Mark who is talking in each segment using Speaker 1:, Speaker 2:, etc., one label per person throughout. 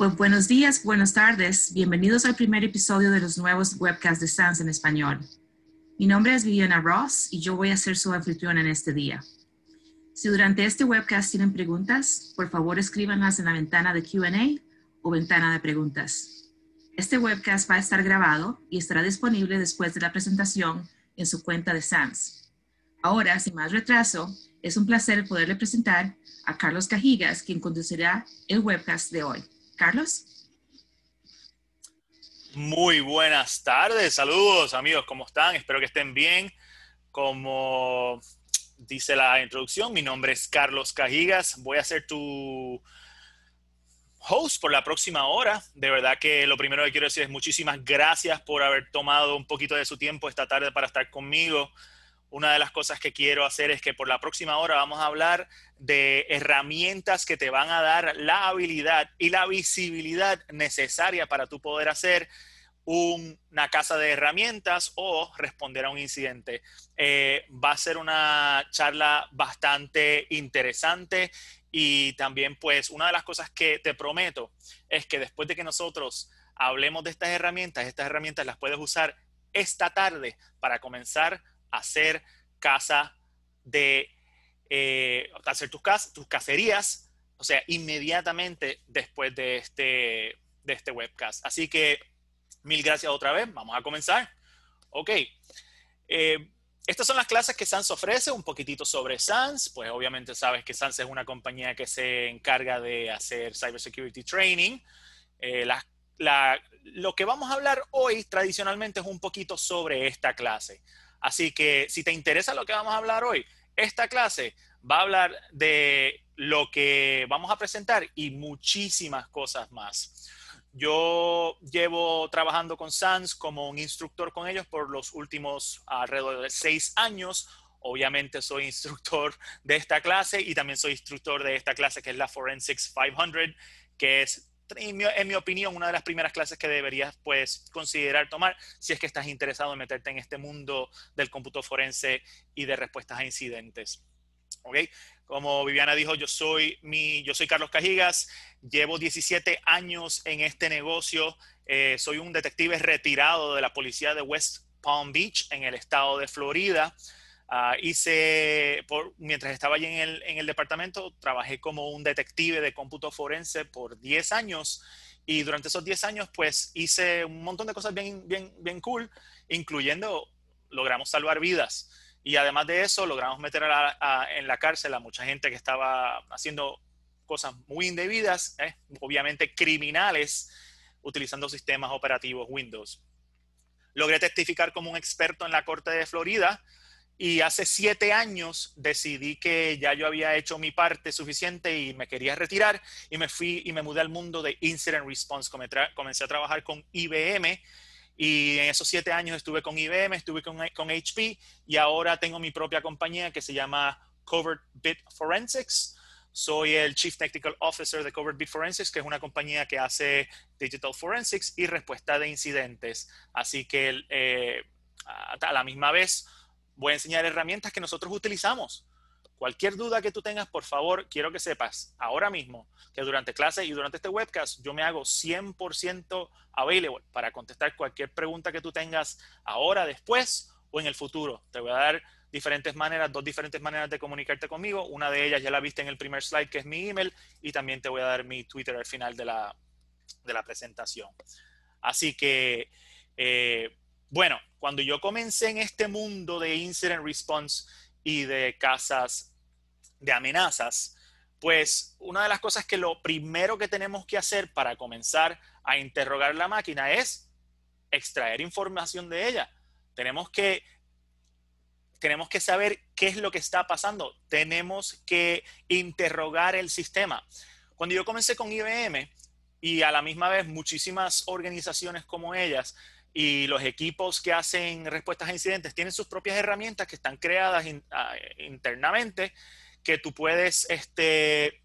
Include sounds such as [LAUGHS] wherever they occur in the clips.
Speaker 1: Pues, buenos días, buenas tardes. Bienvenidos al primer episodio de los nuevos webcasts de SANS en español. Mi nombre es Viviana Ross y yo voy a ser su anfitrión en este día. Si durante este webcast tienen preguntas, por favor escríbanlas en la ventana de QA o ventana de preguntas. Este webcast va a estar grabado y estará disponible después de la presentación en su cuenta de SANS. Ahora, sin más retraso, es un placer poderle presentar a Carlos Cajigas, quien conducirá el webcast de hoy. Carlos.
Speaker 2: Muy buenas tardes, saludos amigos, ¿cómo están? Espero que estén bien. Como dice la introducción, mi nombre es Carlos Cajigas, voy a ser tu host por la próxima hora. De verdad que lo primero que quiero decir es muchísimas gracias por haber tomado un poquito de su tiempo esta tarde para estar conmigo una de las cosas que quiero hacer es que por la próxima hora vamos a hablar de herramientas que te van a dar la habilidad y la visibilidad necesaria para tú poder hacer una casa de herramientas o responder a un incidente. Eh, va a ser una charla bastante interesante y también pues una de las cosas que te prometo es que después de que nosotros hablemos de estas herramientas, estas herramientas las puedes usar esta tarde para comenzar hacer casa de, eh, hacer tus, cas tus cacerías, o sea, inmediatamente después de este, de este webcast. Así que mil gracias otra vez, vamos a comenzar. Ok. Eh, estas son las clases que SANS ofrece, un poquitito sobre SANS, pues obviamente sabes que SANS es una compañía que se encarga de hacer cybersecurity training. Eh, lo que vamos a hablar hoy tradicionalmente es un poquito sobre esta clase. Así que si te interesa lo que vamos a hablar hoy, esta clase va a hablar de lo que vamos a presentar y muchísimas cosas más. Yo llevo trabajando con SANS como un instructor con ellos por los últimos alrededor de seis años. Obviamente soy instructor de esta clase y también soy instructor de esta clase que es la Forensics 500, que es en mi, en mi, opinión, una de las primeras clases que deberías pues considerar tomar si es que estás interesado en meterte en este mundo del cómputo forense y de respuestas a incidentes. ¿Ok? Como Viviana dijo, yo soy, mi, yo soy Carlos Cajigas, llevo 17 años en este negocio, eh, soy un detective retirado de la policía de West Palm Beach en el estado de Florida. Ah, hice, mientras estaba allí en el, departamento, trabajé como un detective de cómputo forense por 10 años y durante esos 10 años pues hice un montón de cosas bien, bien, bien cool, incluyendo logramos salvar vidas y además de eso logramos meter a, en la cárcel a mucha gente que estaba haciendo cosas muy indebidas, eh, obviamente criminales, utilizando sistemas operativos Windows. Logré testificar como un experto en la Corte de Florida y hace siete años decidí que ya yo había hecho mi parte suficiente y me quería retirar y me fui y me mudé al mundo de Incident Response. Comencé a trabajar con IBM y en esos siete años estuve con IBM, estuve con, HP y ahora tengo mi propia compañía que se llama Covered Bit Forensics. Soy el Chief Technical Officer de Covered Bit Forensics, que es una compañía que hace Digital Forensics y respuesta de incidentes. Así que eh, a la misma vez voy a enseñar herramientas que nosotros utilizamos. Cualquier duda que tú tengas, por favor, quiero que sepas ahora mismo que durante clase y durante este webcast yo me hago 100% available para contestar cualquier pregunta que tú tengas ahora, después o en el futuro. Te voy a dar diferentes maneras, dos diferentes maneras de comunicarte conmigo. Una de ellas ya la viste en el primer slide, que es mi email, y también te voy a dar mi Twitter al final de la, de presentación. Así que... Eh, bueno, cuando yo comencé en este mundo de incident response y de casas de amenazas, pues una de las cosas que lo primero que tenemos que hacer para comenzar a interrogar la máquina es extraer información de ella. Tenemos que, tenemos que saber qué es lo que está pasando. Tenemos que interrogar el sistema. Cuando yo comencé con IBM y a la misma vez muchísimas organizaciones como ellas, y los equipos que hacen respuestas a incidentes tienen sus propias herramientas que están creadas ah, internamente que tú puedes este,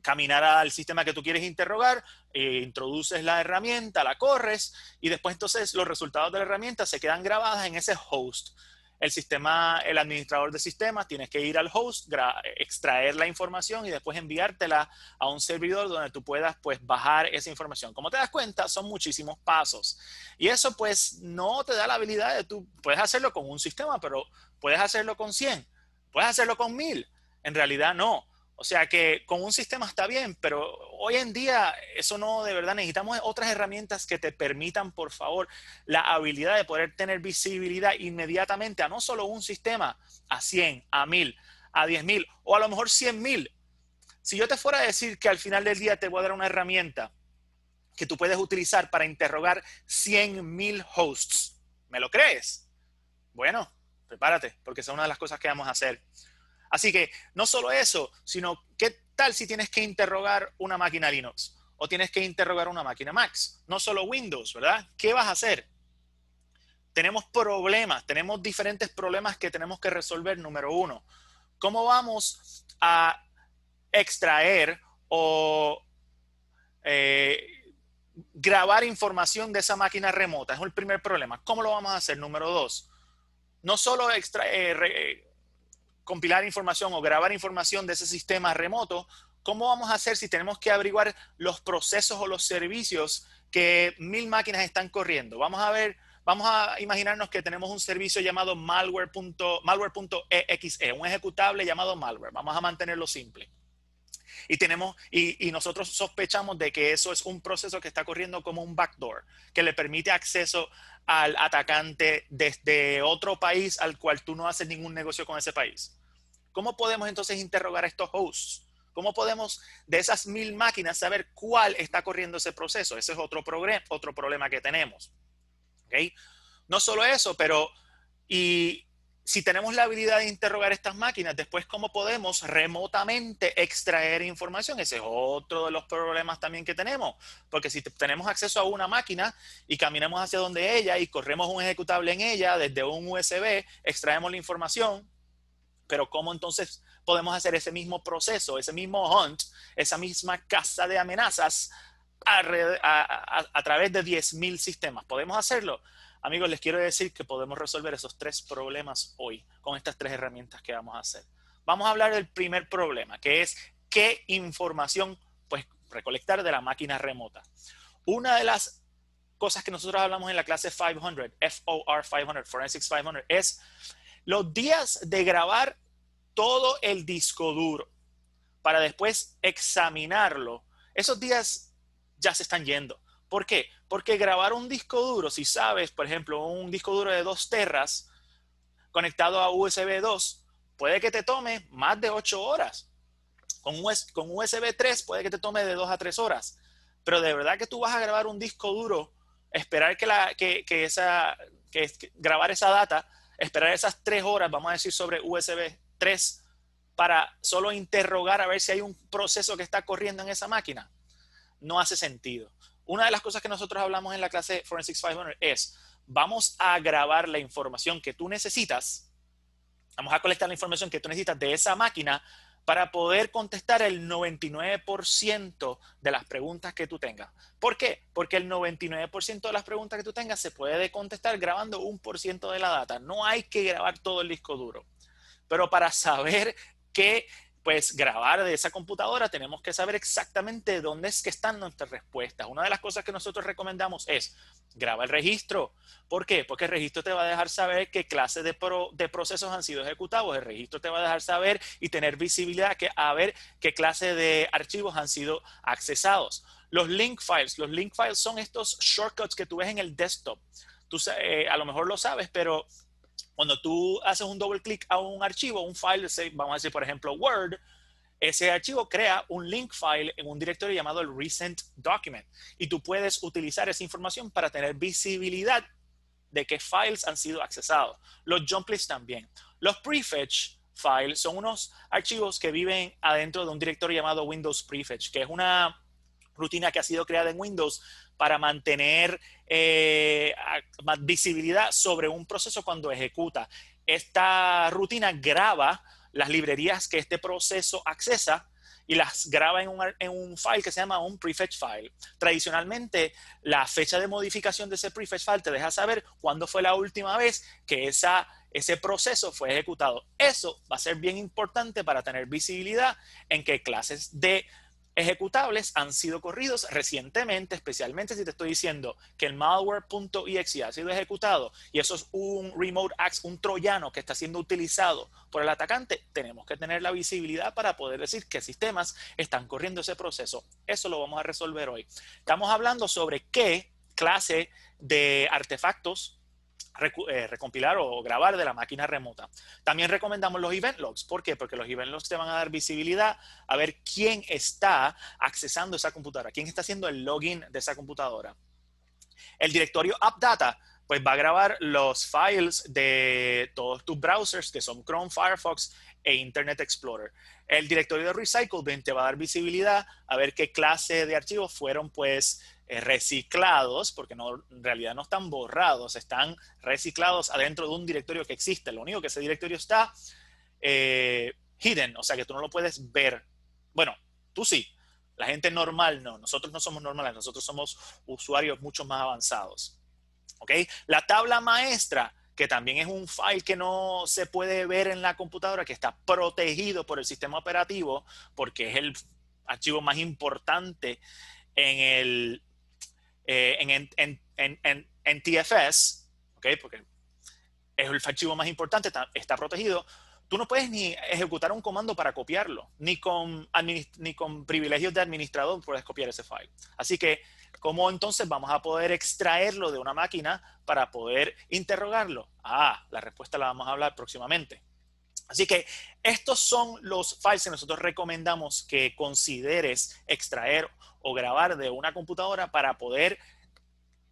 Speaker 2: caminar al sistema que tú quieres interrogar, eh, introduces la herramienta, la corres y después entonces los resultados de la herramienta se quedan grabadas en ese host el sistema, el administrador de sistemas, tienes que ir al host, extraer la información y después enviártela a un servidor donde tú puedas pues bajar esa información. Como te das cuenta, son muchísimos pasos. Y eso pues no te da la habilidad de tú, puedes hacerlo con un sistema, pero puedes hacerlo con 100, puedes hacerlo con 1000. En realidad no. O sea que con un sistema está bien, pero hoy en día eso no, de verdad necesitamos otras herramientas que te permitan, por favor, la habilidad de poder tener visibilidad inmediatamente a no solo un sistema, a 100, a 1000, a 10,000 o a lo mejor 100,000. Si yo te fuera a decir que al final del día te voy a dar una herramienta que tú puedes utilizar para interrogar 100,000 hosts, ¿me lo crees? Bueno, prepárate, porque esa es una de las cosas que vamos a hacer. Así que no solo eso, sino qué tal si tienes que interrogar una máquina Linux o tienes que interrogar una máquina Max? no solo Windows, ¿verdad? ¿Qué vas a hacer? Tenemos problemas, tenemos diferentes problemas que tenemos que resolver, número uno. ¿Cómo vamos a extraer o eh, grabar información de esa máquina remota. Es el primer problema. ¿Cómo lo vamos a hacer? Número dos, no solo extraer... Eh, compilar información o grabar información de ese sistema remoto, ¿cómo vamos a hacer si tenemos que averiguar los procesos o los servicios que mil máquinas están corriendo? Vamos a ver, vamos a imaginarnos que tenemos un servicio llamado malware.exe, un ejecutable llamado malware. Vamos a mantenerlo simple. Y, tenemos, y, nosotros sospechamos de que eso es un proceso que está corriendo como un backdoor, que le permite acceso al atacante desde otro país al cual tú no haces ningún negocio con ese país. ¿Cómo podemos entonces interrogar a estos hosts? ¿Cómo podemos de esas mil máquinas saber cuál está corriendo ese proceso? Ese es otro, otro problema que tenemos. ¿Okay? No solo eso, pero y si tenemos la habilidad de interrogar estas máquinas, después cómo podemos remotamente extraer información. Ese es otro de los problemas también que tenemos, porque si tenemos acceso a una máquina y caminamos hacia donde ella y corremos un ejecutable en ella desde un USB, extraemos la información, pero cómo entonces podemos hacer ese mismo proceso, ese mismo hunt, esa misma casa de amenazas a, a través de 10.000 sistemas. ¿Podemos hacerlo? Amigos, les quiero decir que podemos resolver esos tres problemas hoy con estas tres herramientas que vamos a hacer. Vamos a hablar del primer problema, que es qué información pues, recolectar de la máquina remota. Una de las cosas que nosotros hablamos en la clase 500, FOR 500, Forensics 500, es los días de grabar todo el disco duro para después examinarlo. Esos días ya se están yendo. ¿Por qué? Porque grabar un disco duro, si sabes, por ejemplo, un disco duro de 2 terras conectado a USB 2, puede que te tome más de 8 horas. Con, con USB 3 puede que te tome de 2 a 3 horas. Pero de verdad que tú vas a grabar un disco duro, esperar que, la, que, esa, que, grabar esa data, esperar esas 3 horas, vamos a decir, sobre USB 3 para solo interrogar a ver si hay un proceso que está corriendo en esa máquina, no hace sentido. Una de las cosas que nosotros hablamos en la clase Forensics 500 es, vamos a grabar la información que tú necesitas, vamos a colectar la información que tú necesitas de esa máquina para poder contestar el 99% de las preguntas que tú tengas. ¿Por qué? Porque el 99% de las preguntas que tú tengas se puede contestar grabando un por ciento de la data. No hay que grabar todo el disco duro. Pero para saber qué pues grabar de esa computadora, tenemos que saber exactamente dónde es que están nuestras respuestas. Una de las cosas que nosotros recomendamos es graba el registro. ¿Por qué? Porque el registro te va a dejar saber qué clase de, pro, de procesos han sido ejecutados. El registro te va a dejar saber y tener visibilidad que, a ver qué clase de archivos han sido accesados. Los link files. Los link files son estos shortcuts que tú ves en el desktop. Tú eh, a lo mejor lo sabes, pero cuando tú haces un doble clic a un archivo, un file, vamos a decir por ejemplo Word, ese archivo crea un link file en un directorio llamado el Recent Document. Y tú puedes utilizar esa información para tener visibilidad de qué files han sido accesados. Los jump lists también. Los prefetch files son unos archivos que viven adentro de un directorio llamado Windows Prefetch, que es una rutina que ha sido creada en Windows para mantener eh, visibilidad sobre un proceso cuando ejecuta. Esta rutina graba las librerías que este proceso accesa y las graba en un, file que se llama un prefetch file. Tradicionalmente, la fecha de modificación de ese prefetch file te deja saber cuándo fue la última vez que esa, ese proceso fue ejecutado. Eso va a ser bien importante para tener visibilidad en qué clases de ejecutables han sido corridos recientemente, especialmente si te estoy diciendo que el malware.exe ha sido ejecutado y eso es un remote axe, un troyano que está siendo utilizado por el atacante, tenemos que tener la visibilidad para poder decir qué sistemas están corriendo ese proceso. Eso lo vamos a resolver hoy. Estamos hablando sobre qué clase de artefactos eh, recompilar o grabar de la máquina remota. También recomendamos los event logs. ¿Por qué? Porque los event logs te van a dar visibilidad a ver quién está accesando esa computadora, quién está haciendo el login de esa computadora. El directorio AppData pues va a grabar los files de todos tus browsers que son Chrome, Firefox e Internet Explorer. El directorio de Recycle te va a dar visibilidad a ver qué clase de archivos fueron pues eh, reciclados, porque no, en realidad no están borrados, están reciclados adentro de un directorio que existe. Lo único que ese directorio está eh, hidden, o sea que tú no lo puedes ver. Bueno, tú sí, la gente normal no, nosotros no somos normales, nosotros somos usuarios mucho más avanzados. okay La tabla maestra, que también es un file que no se puede ver en la computadora, que está protegido por el sistema operativo, porque es el archivo más importante en el eh, en, en, TFS, ¿okay? porque es el archivo más importante, está, protegido, tú no puedes ni ejecutar un comando para copiarlo, ni con, ni con privilegios de administrador puedes copiar ese file. Así que, ¿cómo entonces vamos a poder extraerlo de una máquina para poder interrogarlo? Ah, la respuesta la vamos a hablar próximamente. Así que estos son los files que nosotros recomendamos que consideres extraer o grabar de una computadora para poder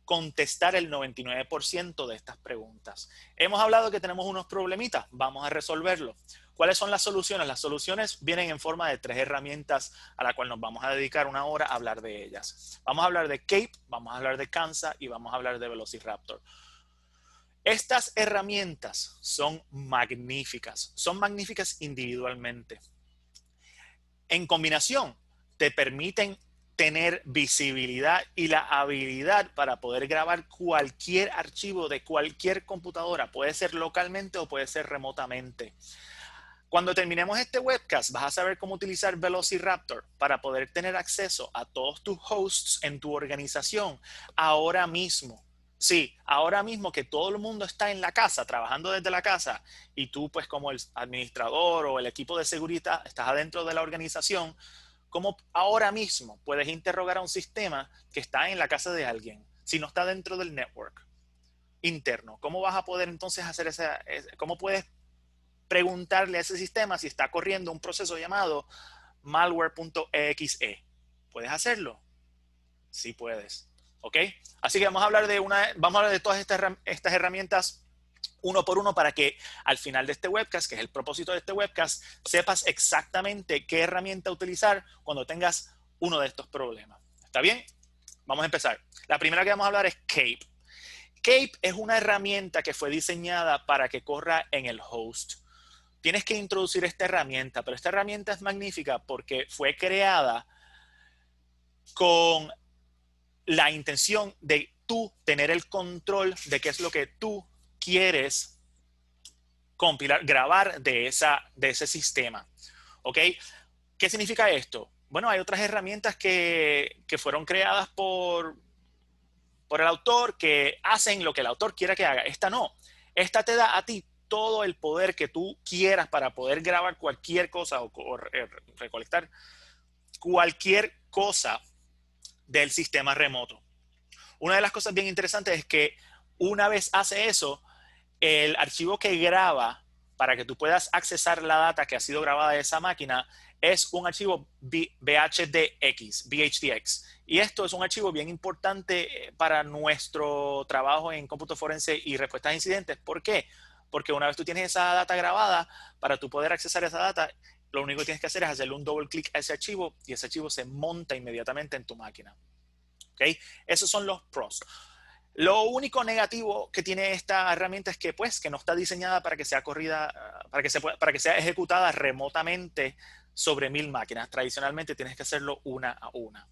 Speaker 2: contestar el 99% de estas preguntas. Hemos hablado que tenemos unos problemitas, vamos a resolverlo. ¿Cuáles son las soluciones? Las soluciones vienen en forma de tres herramientas a la cual nos vamos a dedicar una hora a hablar de ellas. Vamos a hablar de CAPE, vamos a hablar de CANSA y vamos a hablar de Velociraptor. Estas herramientas son magníficas, son magníficas individualmente. En combinación, te permiten tener visibilidad y la habilidad para poder grabar cualquier archivo de cualquier computadora, puede ser localmente o puede ser remotamente. Cuando terminemos este webcast, vas a saber cómo utilizar Velociraptor para poder tener acceso a todos tus hosts en tu organización ahora mismo. Sí, ahora mismo que todo el mundo está en la casa, trabajando desde la casa, y tú pues como el administrador o el equipo de seguridad estás adentro de la organización, ¿Cómo ahora mismo puedes interrogar a un sistema que está en la casa de alguien si no está dentro del network interno? ¿Cómo vas a poder entonces hacer esa, cómo puedes preguntarle a ese sistema si está corriendo un proceso llamado malware.exe? ¿Puedes hacerlo? Sí puedes. ¿Ok? Así que vamos a hablar de una, vamos a hablar de todas estas, estas herramientas uno por uno para que al final de este webcast, que es el propósito de este webcast, sepas exactamente qué herramienta utilizar cuando tengas uno de estos problemas. ¿Está bien? Vamos a empezar. La primera que vamos a hablar es Cape. Cape es una herramienta que fue diseñada para que corra en el host. Tienes que introducir esta herramienta, pero esta herramienta es magnífica porque fue creada con la intención de tú tener el control de qué es lo que tú quieres compilar, grabar de, esa, de ese sistema. ¿Qué significa esto? Bueno, hay otras herramientas que, fueron creadas por, por el autor que hacen lo que el autor quiera que haga. Esta no. Esta te da a ti todo el poder que tú quieras para poder grabar cualquier cosa o, recolectar cualquier cosa del sistema remoto. Una de las cosas bien interesantes es que una vez hace eso, el archivo que graba para que tú puedas accesar la data que ha sido grabada de esa máquina es un archivo BHDX, Y esto es un archivo bien importante eh, para nuestro trabajo en cómputo forense y respuestas a incidentes. ¿Por qué? Porque una vez tú tienes esa data grabada, para tú poder accesar esa data, lo único que tienes que hacer es hacerle un doble clic a ese archivo y ese archivo se monta inmediatamente en tu máquina. ¿Ok? Esos son los pros. Lo único negativo que tiene esta herramienta es que, pues, que no está diseñada para que sea corrida, ah, para que, se para que sea ejecutada remotamente sobre mil máquinas. Tradicionalmente tienes que hacerlo una a una.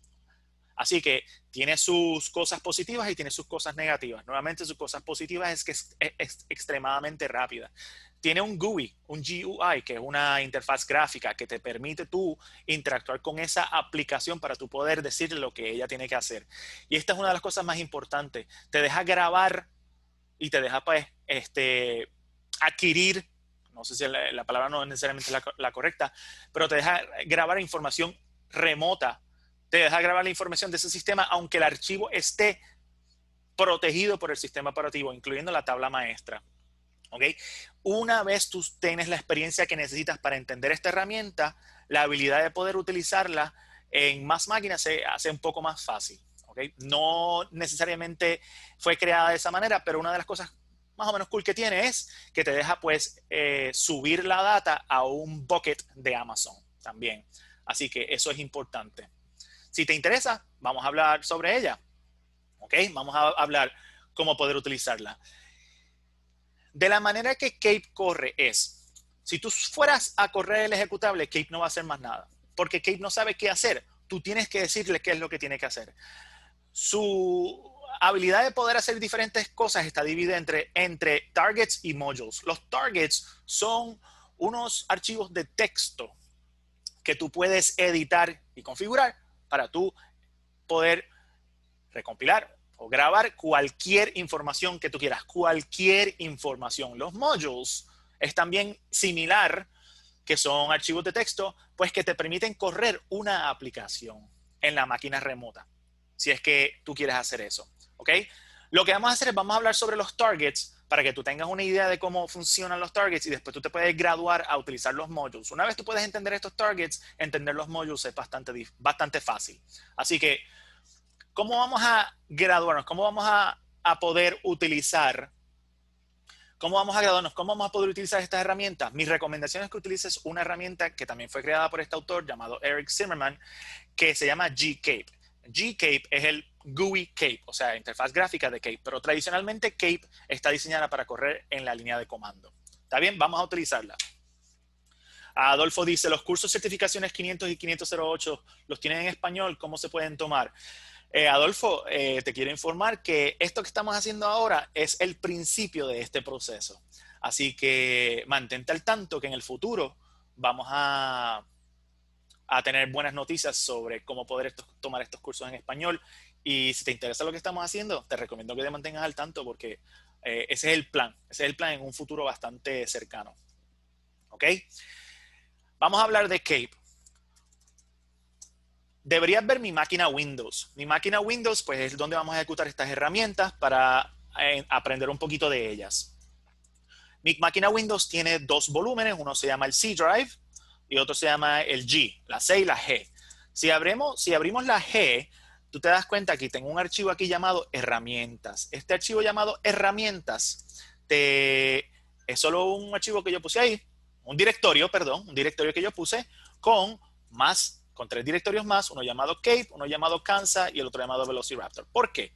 Speaker 2: Así que tiene sus cosas positivas y tiene sus cosas negativas. Nuevamente, sus cosas positivas es que es extremadamente rápida tiene un GUI, un GUI, que es una interfaz gráfica que te permite tú interactuar con esa aplicación para tú poder decirle lo que ella tiene que hacer. Y esta es una de las cosas más importantes. Te deja grabar y te deja pues, este, adquirir, no sé si la, palabra no es necesariamente la correcta, pero te deja grabar información remota. Te deja grabar la información de ese sistema aunque el archivo esté protegido por el sistema operativo, incluyendo la tabla maestra. Una vez tú tienes la experiencia que necesitas para entender esta herramienta, la habilidad de poder utilizarla en más máquinas se hace un poco más fácil. No necesariamente fue creada de esa manera, pero una de las cosas más o menos cool que tiene es que te deja pues eh, subir la data a un bucket de Amazon también. Así que eso es importante. Si te interesa, vamos a hablar sobre ella. Vamos a hablar cómo poder utilizarla. De la manera que Cape corre es, si tú fueras a correr el ejecutable, Cape no va a hacer más nada, porque Cape no sabe qué hacer. Tú tienes que decirle qué es lo que tiene que hacer. Su habilidad de poder hacer diferentes cosas está dividida entre, entre targets y modules. Los targets son unos archivos de texto que tú puedes editar y configurar para tú poder recompilar grabar cualquier información que tú quieras, cualquier información. Los modules es también similar, que son archivos de texto, pues que te permiten correr una aplicación en la máquina remota, si es que tú quieres hacer eso. ¿Ok? Lo que vamos a hacer es vamos a hablar sobre los targets para que tú tengas una idea de cómo funcionan los targets y después tú te puedes graduar a utilizar los modules. Una vez tú puedes entender estos targets, entender los modules es bastante, bastante fácil. Así que ¿Cómo vamos a graduarnos? ¿Cómo vamos a, poder utilizar? ¿Cómo vamos a graduarnos? ¿Cómo vamos a poder utilizar estas herramientas? Mi recomendación es que utilices una herramienta que también fue creada por este autor llamado Eric Zimmerman, que se llama G-Cape. G-Cape es el GUI Cape, o sea, interfaz gráfica de Cape, pero tradicionalmente Cape está diseñada para correr en la línea de comando. ¿Está bien? Vamos a utilizarla. Adolfo dice, los cursos certificaciones 500 y 508 los tienen en español, ¿cómo se pueden tomar? Eh, Adolfo, eh, te quiero informar que esto que estamos haciendo ahora es el principio de este proceso. Así que mantente al tanto que en el futuro vamos a, tener buenas noticias sobre cómo poder tomar estos cursos en español. Y si te interesa lo que estamos haciendo, te recomiendo que te mantengas al tanto porque eh, ese es el plan. Ese es el plan en un futuro bastante cercano. ¿Ok? Vamos a hablar de CAPE. Deberías ver mi máquina Windows. Mi máquina Windows, pues es donde vamos a ejecutar estas herramientas para eh, aprender un poquito de ellas. Mi máquina Windows tiene dos volúmenes, uno se llama el C Drive y otro se llama el G, la C y la G. Si, abrimos, si abrimos la G, tú te das cuenta que tengo un archivo aquí llamado herramientas. Este archivo llamado herramientas te, es solo un archivo que yo puse ahí, un directorio, perdón, un directorio que yo puse con más con tres directorios más, uno llamado Cape, uno llamado Kansa y el otro llamado Velociraptor. ¿Por qué?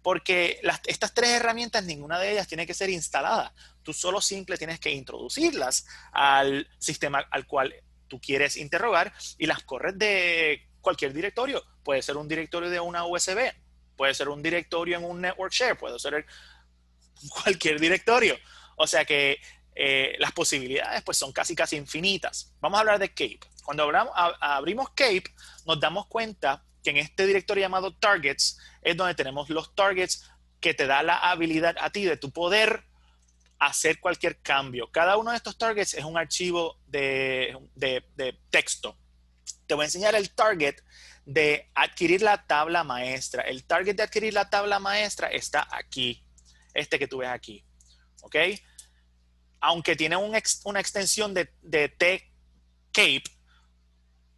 Speaker 2: Porque estas tres herramientas, ninguna de ellas tiene que ser instalada. Tú solo simple tienes que introducirlas al sistema al cual tú quieres interrogar y las corres de cualquier directorio. Puede ser un directorio de una USB, puede ser un directorio en un network share, puede ser cualquier directorio. O sea que eh, las posibilidades pues son casi casi infinitas. Vamos a hablar de Cape. Cuando abrimos Cape, nos damos cuenta que en este directorio llamado Targets es donde tenemos los targets que te da la habilidad a ti de tu poder hacer cualquier cambio. Cada uno de estos targets es un archivo de, de texto. Te voy a enseñar el target de adquirir la tabla maestra. El target de adquirir la tabla maestra está aquí. Este que tú ves aquí. ¿Ok? aunque tiene una extensión de, de T-Cape,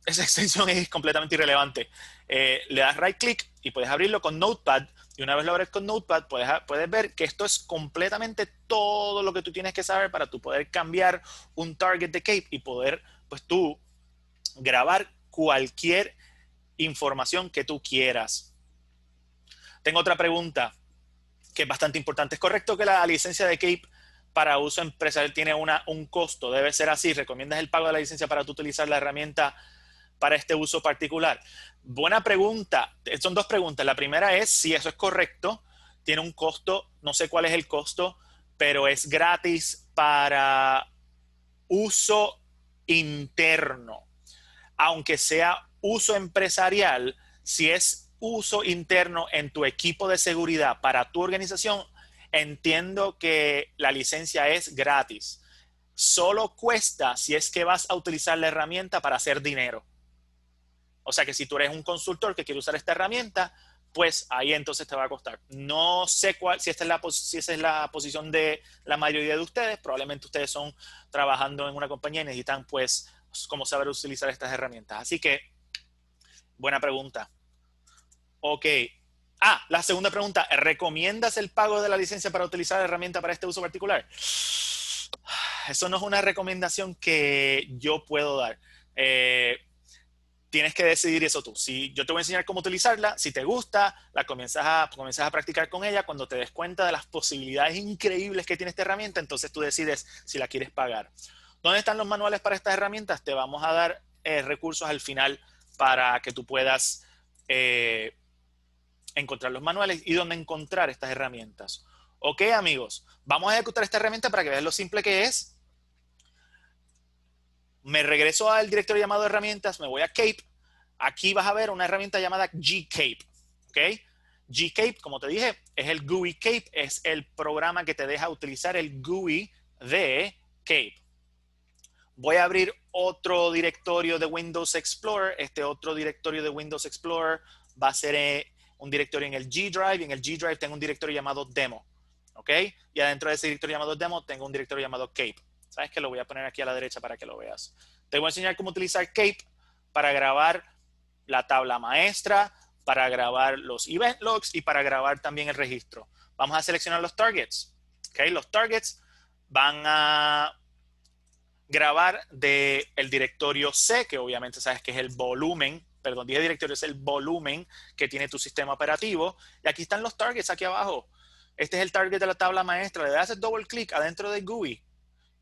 Speaker 2: esa [LAUGHS] extensión es completamente irrelevante. Eh, le das right click y puedes abrirlo con Notepad. Y una vez lo abres con Notepad, puedes, puedes ver que esto es completamente todo lo que tú tienes que saber para tú poder cambiar un target de cape y poder, pues tú, grabar cualquier información que tú quieras. Tengo otra pregunta que es bastante importante. ¿Es correcto que la licencia de cape para uso empresarial tiene una, un costo, debe ser así. ¿Recomiendas el pago de la licencia para tú utilizar la herramienta para este uso particular? Buena pregunta. Eh, son dos preguntas. La primera es si eso es correcto, tiene un costo, no sé cuál es el costo, pero es gratis para uso interno. Aunque sea uso empresarial, si es uso interno en tu equipo de seguridad para tu organización, Entiendo que la licencia es gratis. Solo cuesta si es que vas a utilizar la herramienta para hacer dinero. O sea que si tú eres un consultor que quiere usar esta herramienta, pues ahí entonces te va a costar. No sé cuál, si, esta es la, si esa es la posición de la mayoría de ustedes, probablemente ustedes son trabajando en una compañía y necesitan pues cómo saber utilizar estas herramientas. Así que, buena pregunta. Ok, Ah, la segunda pregunta, ¿recomiendas el pago de la licencia para utilizar la herramienta para este uso particular? Eso no es una recomendación que yo puedo dar. Eh, tienes que decidir eso tú. Si yo te voy a enseñar cómo utilizarla, si te gusta, la comienzas a, practicar con ella, cuando te des cuenta de las posibilidades increíbles que tiene esta herramienta, entonces tú decides si la quieres pagar. ¿Dónde están los manuales para estas herramientas? Te vamos a dar eh, recursos al final para que tú puedas eh, encontrar los manuales y dónde encontrar estas herramientas. Ok, amigos, vamos a ejecutar esta herramienta para que veas lo simple que es. Me regreso al directorio llamado herramientas, me voy a Cape. Aquí vas a ver una herramienta llamada Gcape. ¿Ok? Gcape, como te dije, es el GUI Cape, es el programa que te deja utilizar el GUI de Cape. Voy a abrir otro directorio de Windows Explorer. Este otro directorio de Windows Explorer va a ser eh, un directorio en el G Drive y en el G Drive tengo un directorio llamado demo. ¿Ok? Y adentro de ese directorio llamado demo tengo un directorio llamado cape. ¿Sabes que Lo voy a poner aquí a la derecha para que lo veas. Te voy a enseñar cómo utilizar cape para grabar la tabla maestra, para grabar los event logs y para grabar también el registro. Vamos a seleccionar los targets. ¿Ok? Los targets van a grabar del el directorio C, que obviamente sabes que es el volumen perdón, dije directorio, es el volumen que tiene tu sistema operativo. Y aquí están los targets aquí abajo. Este es el target de la tabla maestra. Le das el doble clic adentro de GUI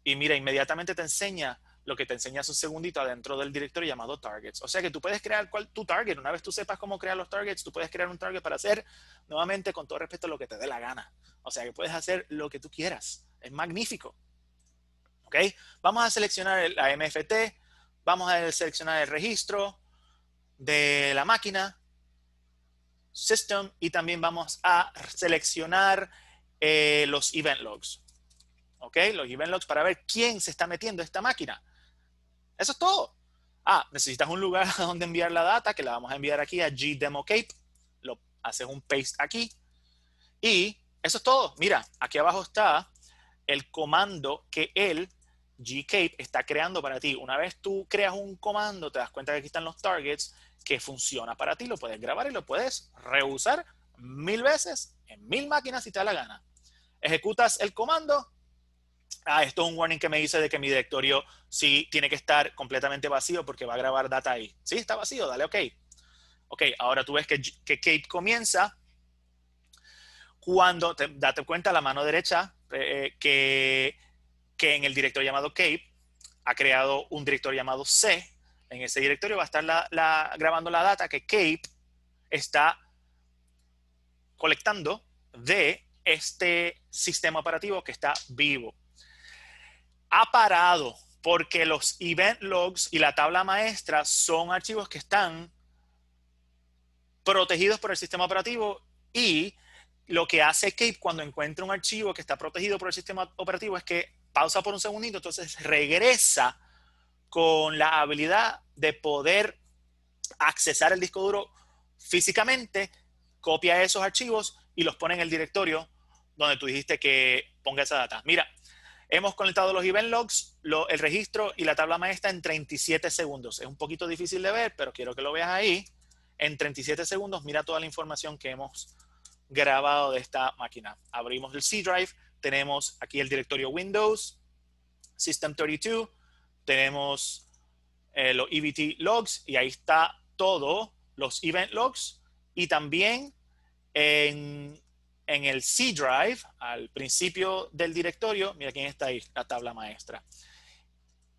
Speaker 2: y mira, inmediatamente te enseña lo que te enseña hace un segundito adentro del directorio llamado targets. O sea que tú puedes crear cual, tu target. Una vez tú sepas cómo crear los targets, tú puedes crear un target para hacer, nuevamente, con todo respeto, lo que te dé la gana. O sea que puedes hacer lo que tú quieras. Es magnífico. ¿Ok? Vamos a seleccionar la MFT. Vamos a seleccionar el registro de la máquina, System, y también vamos a seleccionar eh, los Event Logs. ¿Ok? Los Event Logs para ver quién se está metiendo a esta máquina. Eso es todo. Ah, necesitas un lugar [LAUGHS] a donde enviar la data, que la vamos a enviar aquí a gdemocape. Lo haces un paste aquí. Y eso es todo. Mira, aquí abajo está el comando que el gcape, está creando para ti. Una vez tú creas un comando, te das cuenta que aquí están los targets que funciona para ti, lo puedes grabar y lo puedes reusar mil veces en mil máquinas si te da la gana. Ejecutas el comando. Ah, esto es un warning que me dice de que mi directorio sí tiene que estar completamente vacío porque va a grabar data ahí. Sí, está vacío, dale OK. Ok, ahora tú ves que, que Kate comienza cuando, te, date cuenta, la mano derecha eh, eh, que, que en el directorio llamado Cape ha creado un directorio llamado C en ese directorio va a estar grabando la data que Cape está colectando de este sistema operativo que está vivo. Ha parado porque los event logs y la tabla maestra son archivos que están protegidos por el sistema operativo y lo que hace Cape cuando encuentra un archivo que está protegido por el sistema operativo es que pausa por un segundito, entonces regresa con la habilidad de poder accesar el disco duro físicamente, copia esos archivos y los pone en el directorio donde tú dijiste que ponga esa data. Mira, hemos conectado los event logs, el registro y la tabla maestra en 37 segundos. Es un poquito difícil de ver, pero quiero que lo veas ahí. En 37 segundos, mira toda la información que hemos grabado de esta máquina. Abrimos el C Drive, tenemos aquí el directorio Windows, System32, tenemos eh, los EVT logs y ahí está todo, los event logs y también en, el C drive, al principio del directorio, mira quién está ahí, la tabla maestra.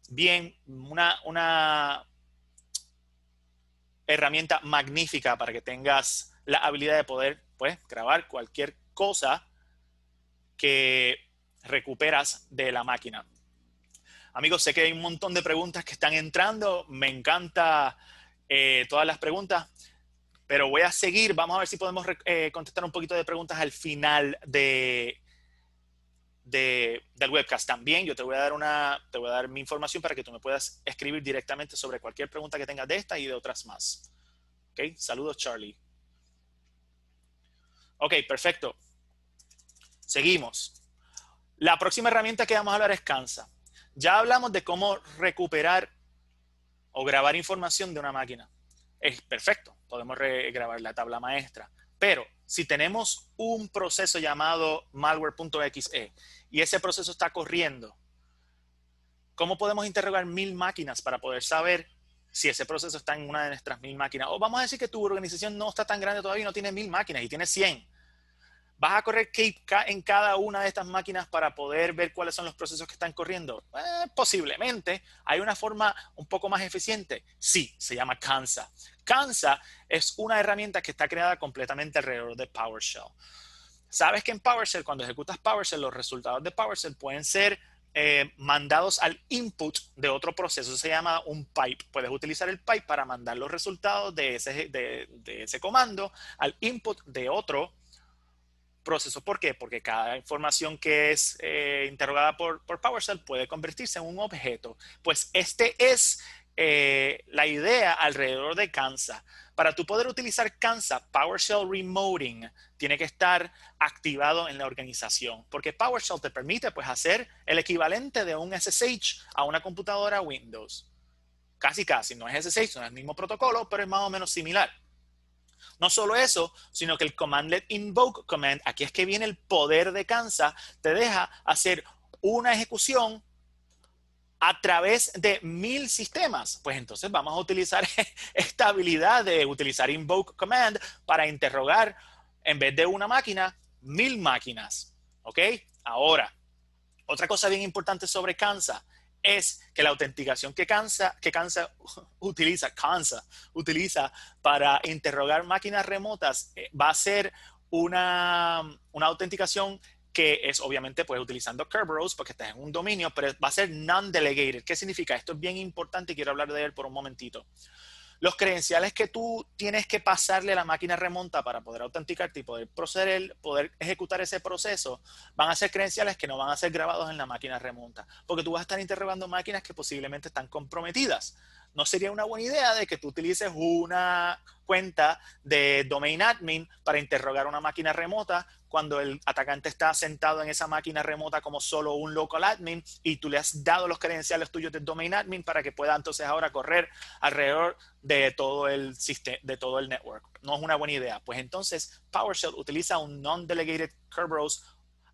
Speaker 2: Bien, una, una herramienta magnífica para que tengas la habilidad de poder pues, grabar cualquier cosa que recuperas de la máquina. Amigos, sé que hay un montón de preguntas que están entrando. Me encanta eh, todas las preguntas, pero voy a seguir. Vamos a ver si podemos eh, contestar un poquito de preguntas al final de, del webcast también. Yo te voy a dar una, te voy a dar mi información para que tú me puedas escribir directamente sobre cualquier pregunta que tengas de esta y de otras más. Ok, saludos Charlie. Ok, perfecto. Seguimos. La próxima herramienta que vamos a hablar es Cansa. Ya hablamos de cómo recuperar o grabar información de una máquina. Es perfecto, podemos grabar la tabla maestra. Pero si tenemos un proceso llamado malware.exe y ese proceso está corriendo, ¿cómo podemos interrogar mil máquinas para poder saber si ese proceso está en una de nuestras mil máquinas? O vamos a decir que tu organización no está tan grande todavía y no tiene mil máquinas y tiene cien. ¿Vas a correr en cada una de estas máquinas para poder ver cuáles son los procesos que están corriendo? Eh, posiblemente. ¿Hay una forma un poco más eficiente? Sí, se llama Kansa. Kansa es una herramienta que está creada completamente alrededor de PowerShell. Sabes que en PowerShell, cuando ejecutas PowerShell, los resultados de PowerShell pueden ser eh, mandados al input de otro proceso. se llama un pipe. Puedes utilizar el pipe para mandar los resultados de ese, de ese comando al input de otro proceso. ¿Por qué? Porque cada información que es eh, interrogada por, PowerShell puede convertirse en un objeto. Pues este es eh, la idea alrededor de Kansa. Para tú poder utilizar Kansa, PowerShell Remoting tiene que estar activado en la organización, porque PowerShell te permite pues, hacer el equivalente de un SSH a una computadora Windows. Casi, casi, no es SSH, no es el mismo protocolo, pero es más o menos similar. No solo eso, sino que el commandlet invoke command, aquí es que viene el poder de Kansas, te deja hacer una ejecución a través de mil sistemas. Pues entonces vamos a utilizar [LAUGHS] esta habilidad de utilizar invoke command para interrogar en vez de una máquina, mil máquinas. ¿Ok? Ahora, otra cosa bien importante sobre Kansas es que la autenticación que Kansa, que cansa [LAUGHS] utiliza, cansa utiliza para interrogar máquinas remotas eh, va a ser una, autenticación que es obviamente pues utilizando Kerberos porque está en un dominio, pero va a ser non-delegated. ¿Qué significa? Esto es bien importante y quiero hablar de él por un momentito los credenciales que tú tienes que pasarle a la máquina remonta para poder autenticarte y poder proceder, poder ejecutar ese proceso, van a ser credenciales que no van a ser grabados en la máquina remonta, porque tú vas a estar interrogando máquinas que posiblemente están comprometidas. No sería una buena idea de que tú utilices una cuenta de domain admin para interrogar una máquina remota cuando el atacante está sentado en esa máquina remota como solo un local admin y tú le has dado los credenciales tuyos de domain admin para que pueda entonces ahora correr alrededor de todo el sistema, de todo el network. No es una buena idea. Pues entonces PowerShell utiliza un non-delegated Kerberos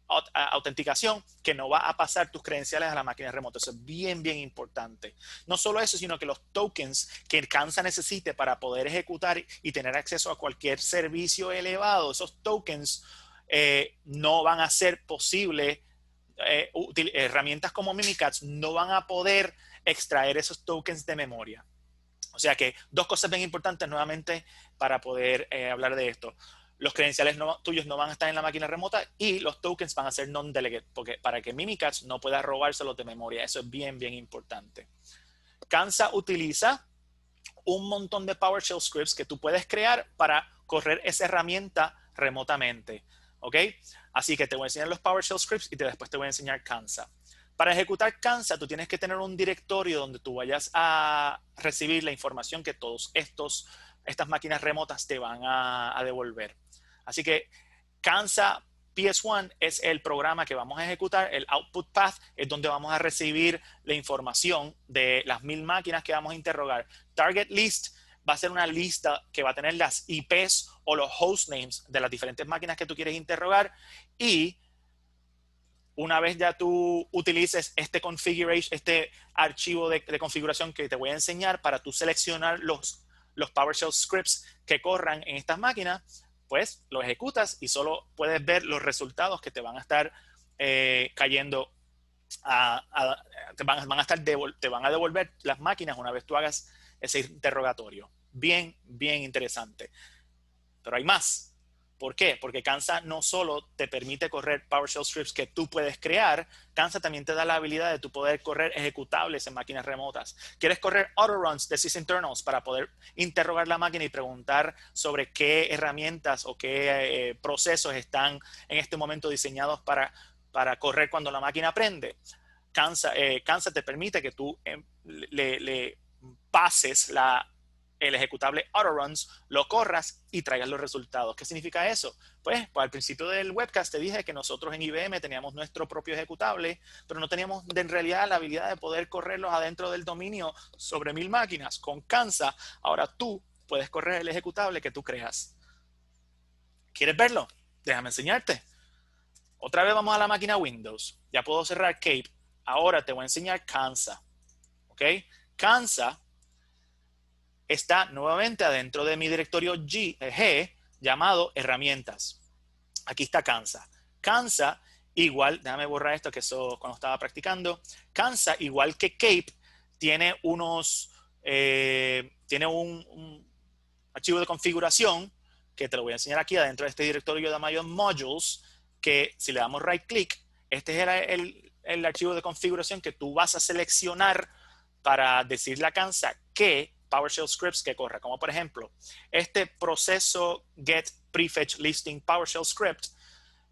Speaker 2: autenticación que no va a pasar tus credenciales a la máquina remota. Eso es bien, bien importante. No solo eso, sino que los tokens que Kansa necesite para poder ejecutar y tener acceso a cualquier servicio elevado, esos tokens eh, no van a ser posibles, eh, herramientas como Mimikatz no van a poder extraer esos tokens de memoria. O sea que dos cosas bien importantes nuevamente para poder eh, hablar de esto. Los credenciales tuyos no van a estar en la máquina remota y los tokens van a ser non-delegate para que Mimikatz no pueda robárselos de memoria. Eso es bien, bien importante. Kansa utiliza un montón de PowerShell scripts que tú puedes crear para correr esa herramienta remotamente. ¿ok? Así que te voy a enseñar los PowerShell scripts y después te voy a enseñar Kansa. Para ejecutar Kansa, tú tienes que tener un directorio donde tú vayas a recibir la información que todos estos, estas máquinas remotas te van a, a devolver. Así que Kansa PS1 es el programa que vamos a ejecutar, el output path es donde vamos a recibir la información de las mil máquinas que vamos a interrogar. Target list va a ser una lista que va a tener las IPs o los hostnames de las diferentes máquinas que tú quieres interrogar y una vez ya tú utilices este configuration, este archivo de, configuración que te voy a enseñar para tú seleccionar los, los PowerShell scripts que corran en estas máquinas, pues lo ejecutas y solo puedes ver los resultados que te van a estar eh, cayendo, te van a devolver las máquinas una vez tú hagas ese interrogatorio. Bien, bien interesante. Pero hay más. ¿Por qué? Porque Cansa no solo te permite correr PowerShell scripts que tú puedes crear, Cansa también te da la habilidad de tu poder correr ejecutables en máquinas remotas. ¿Quieres correr autoruns de sysinternals para poder interrogar la máquina y preguntar sobre qué herramientas o qué eh, procesos están en este momento diseñados para, para correr cuando la máquina aprende? Cansa, eh, te permite que tú em, le pases la el ejecutable autoruns, lo corras y traigas los resultados. ¿Qué significa eso? Pues, pues al principio del webcast te dije que nosotros en IBM teníamos nuestro propio ejecutable, pero no teníamos en realidad la habilidad de poder correrlos adentro del dominio sobre mil máquinas. Con Kansa, ahora tú puedes correr el ejecutable que tú creas. ¿Quieres verlo? Déjame enseñarte. Otra vez vamos a la máquina Windows. Ya puedo cerrar Cape. Ahora te voy a enseñar Kansa. ¿Ok? Kansa está nuevamente adentro de mi directorio G, eh, llamado herramientas. Aquí está Cansa. Cansa igual, déjame borrar esto que eso cuando estaba practicando. Kansa, igual que Cape tiene unos, eh, tiene un, archivo de configuración que te lo voy a enseñar aquí adentro de este directorio llamado modules que si le damos right click, este es el, archivo de configuración que tú vas a seleccionar para decirle a Cansa que PowerShell scripts que corra, como por ejemplo, este proceso get prefetch listing PowerShell script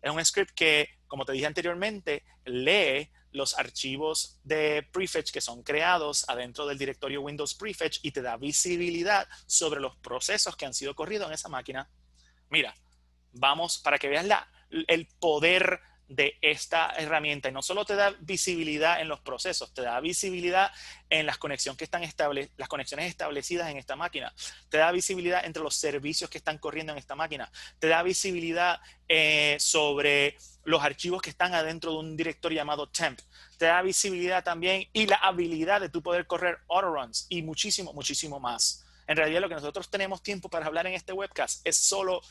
Speaker 2: es un script que, como te dije anteriormente, lee los archivos de prefetch que son creados adentro del directorio Windows prefetch y te da visibilidad sobre los procesos que han sido corridos en esa máquina. Mira, vamos para que veas la, el poder de esta herramienta. Y no solo te da visibilidad en los procesos, te da visibilidad en las conexiones que están las conexiones establecidas en esta máquina, te da visibilidad entre los servicios que están corriendo en esta máquina, te da visibilidad eh, sobre los archivos que están adentro de un director llamado temp, te da visibilidad también y la habilidad de tú poder correr runs y muchísimo, muchísimo más. En realidad lo que nosotros tenemos tiempo para hablar en este webcast es solo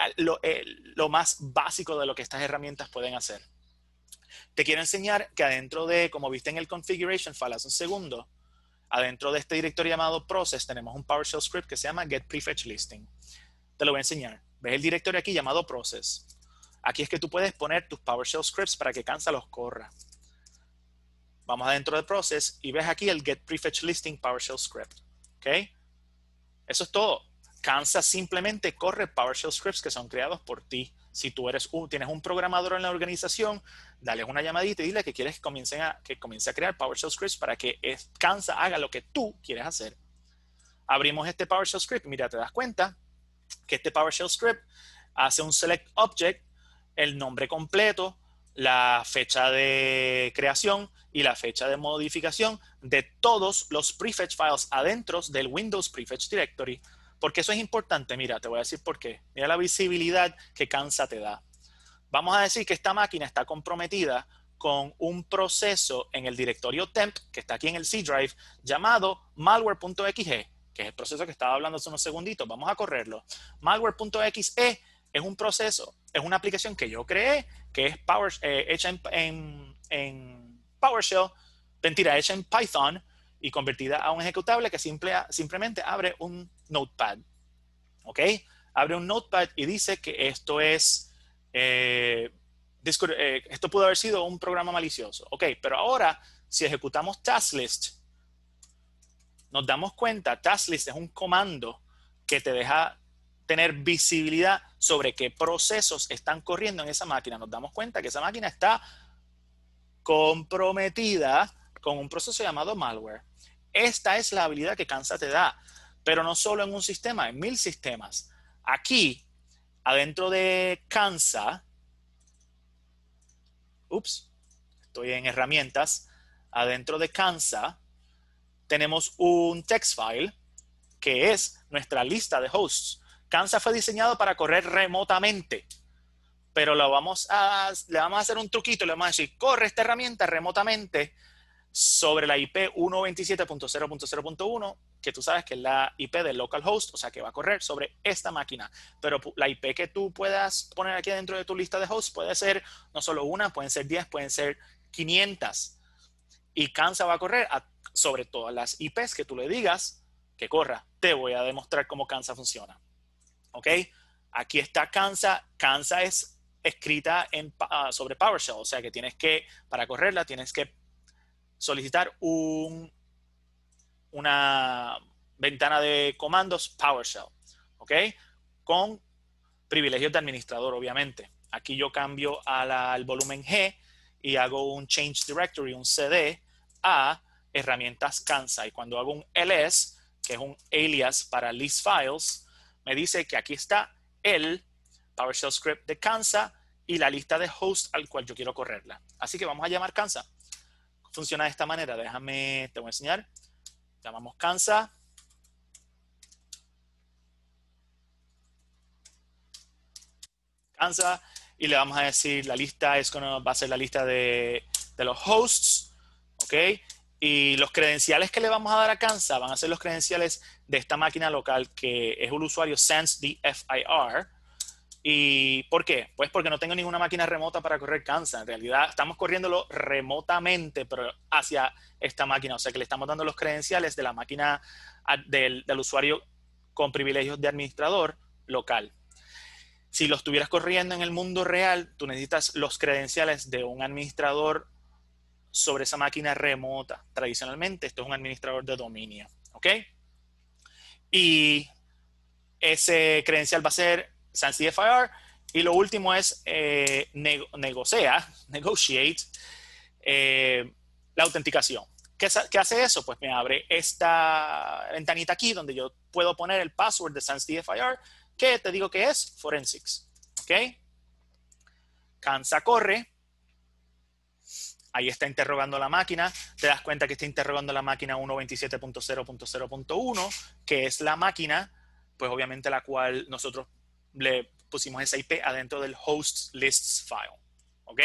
Speaker 2: Ah, eh, lo, más básico de lo que estas herramientas pueden hacer. Te quiero enseñar que adentro de, como viste en el configuration file un segundo, adentro de este directorio llamado process tenemos un PowerShell script que se llama get prefetch listing. Te lo voy a enseñar. ¿Ves el directorio aquí llamado process? Aquí es que tú puedes poner tus PowerShell scripts para que Cansa los corra. Vamos adentro de process y ves aquí el get prefetch listing PowerShell script. ¿Ok? Eso es todo. Kansas simplemente corre PowerShell scripts que son creados por ti. Si tú eres un, tienes un programador en la organización, dale una llamadita y dile que quieres que comiencen a, que comience a crear PowerShell scripts para que Cansa haga lo que tú quieres hacer. Abrimos este PowerShell script. Mira, te das cuenta que este PowerShell script hace un select object, el nombre completo, la fecha de creación y la fecha de modificación de todos los prefetch files adentro del Windows Prefetch Directory. Porque eso es importante, mira, te voy a decir por qué. Mira la visibilidad que Cansa te da. Vamos a decir que esta máquina está comprometida con un proceso en el directorio temp, que está aquí en el C Drive, llamado malware.exe, que es el proceso que estaba hablando hace unos segunditos. Vamos a correrlo. Malware.exe es un proceso, es una aplicación que yo creé, que es power, eh, hecha en, en, en PowerShell, mentira, hecha en Python, y convertida a un ejecutable que simplemente abre un notepad. ¿Ok? Abre un notepad y dice que esto es, eh, eh, esto pudo haber sido un programa malicioso. Ok, pero ahora si ejecutamos TaskList, nos damos cuenta, TaskList es un comando que te deja tener visibilidad sobre qué procesos están corriendo en esa máquina. Nos damos cuenta que esa máquina está comprometida con un proceso llamado malware. Esta es la habilidad que Kansa te da, pero no solo en un sistema, en mil sistemas. Aquí, adentro de Kansa, ups, estoy en herramientas, adentro de Kansa tenemos un text file que es nuestra lista de hosts. Kansa fue diseñado para correr remotamente, pero lo vamos a, le vamos a hacer un truquito, le vamos a decir, corre esta herramienta remotamente sobre la IP 127.0.0.1, que tú sabes que es la IP del localhost, o sea que va a correr sobre esta máquina. Pero la IP que tú puedas poner aquí dentro de tu lista de hosts puede ser no solo una, pueden ser 10, pueden ser 500. Y Kansa va a correr sobre todas las IPs que tú le digas que corra. Te voy a demostrar cómo Kansa funciona. ¿Ok? Aquí está Kansa. Kansa es escrita ah, sobre PowerShell, o sea que tienes que, para correrla, tienes que solicitar un, una ventana de comandos PowerShell, ¿ok? Con privilegios de administrador, obviamente. Aquí yo cambio al volumen G y hago un change directory, un CD, a herramientas Kansa. Y cuando hago un ls, que es un alias para list files, me dice que aquí está el PowerShell script de Kansa y la lista de host al cual yo quiero correrla. Así que vamos a llamar Kansa funciona de esta manera. Déjame, te voy a enseñar. Llamamos Kansa, cansa Y le vamos a decir la lista, es va a ser la lista de, los hosts. ¿Ok? Y los credenciales que le vamos a dar a Kansa van a ser los credenciales de esta máquina local que es un usuario dfir ¿Y por qué? Pues porque no tengo ninguna máquina remota para correr CANSA. En realidad estamos corriéndolo remotamente, pero hacia esta máquina. O sea que le estamos dando los credenciales de la máquina del, del usuario con privilegios de administrador local. Si lo estuvieras corriendo en el mundo real, tú necesitas los credenciales de un administrador sobre esa máquina remota. Tradicionalmente, esto es un administrador de dominio. ¿Ok? Y ese credencial va a ser sans Y lo último es eh, negocia, [LAUGHS] negotiate, eh, la autenticación. ¿Qué, hace eso? Pues me abre esta ventanita aquí donde yo puedo poner el password de sans DFIR, que te digo que es forensics. ¿Ok? Cansa corre. Ahí está interrogando la máquina. Te das cuenta que está interrogando la máquina 127.0.0.1, que es la máquina, pues obviamente la cual nosotros le pusimos esa IP adentro del host lists file. ¿Ok?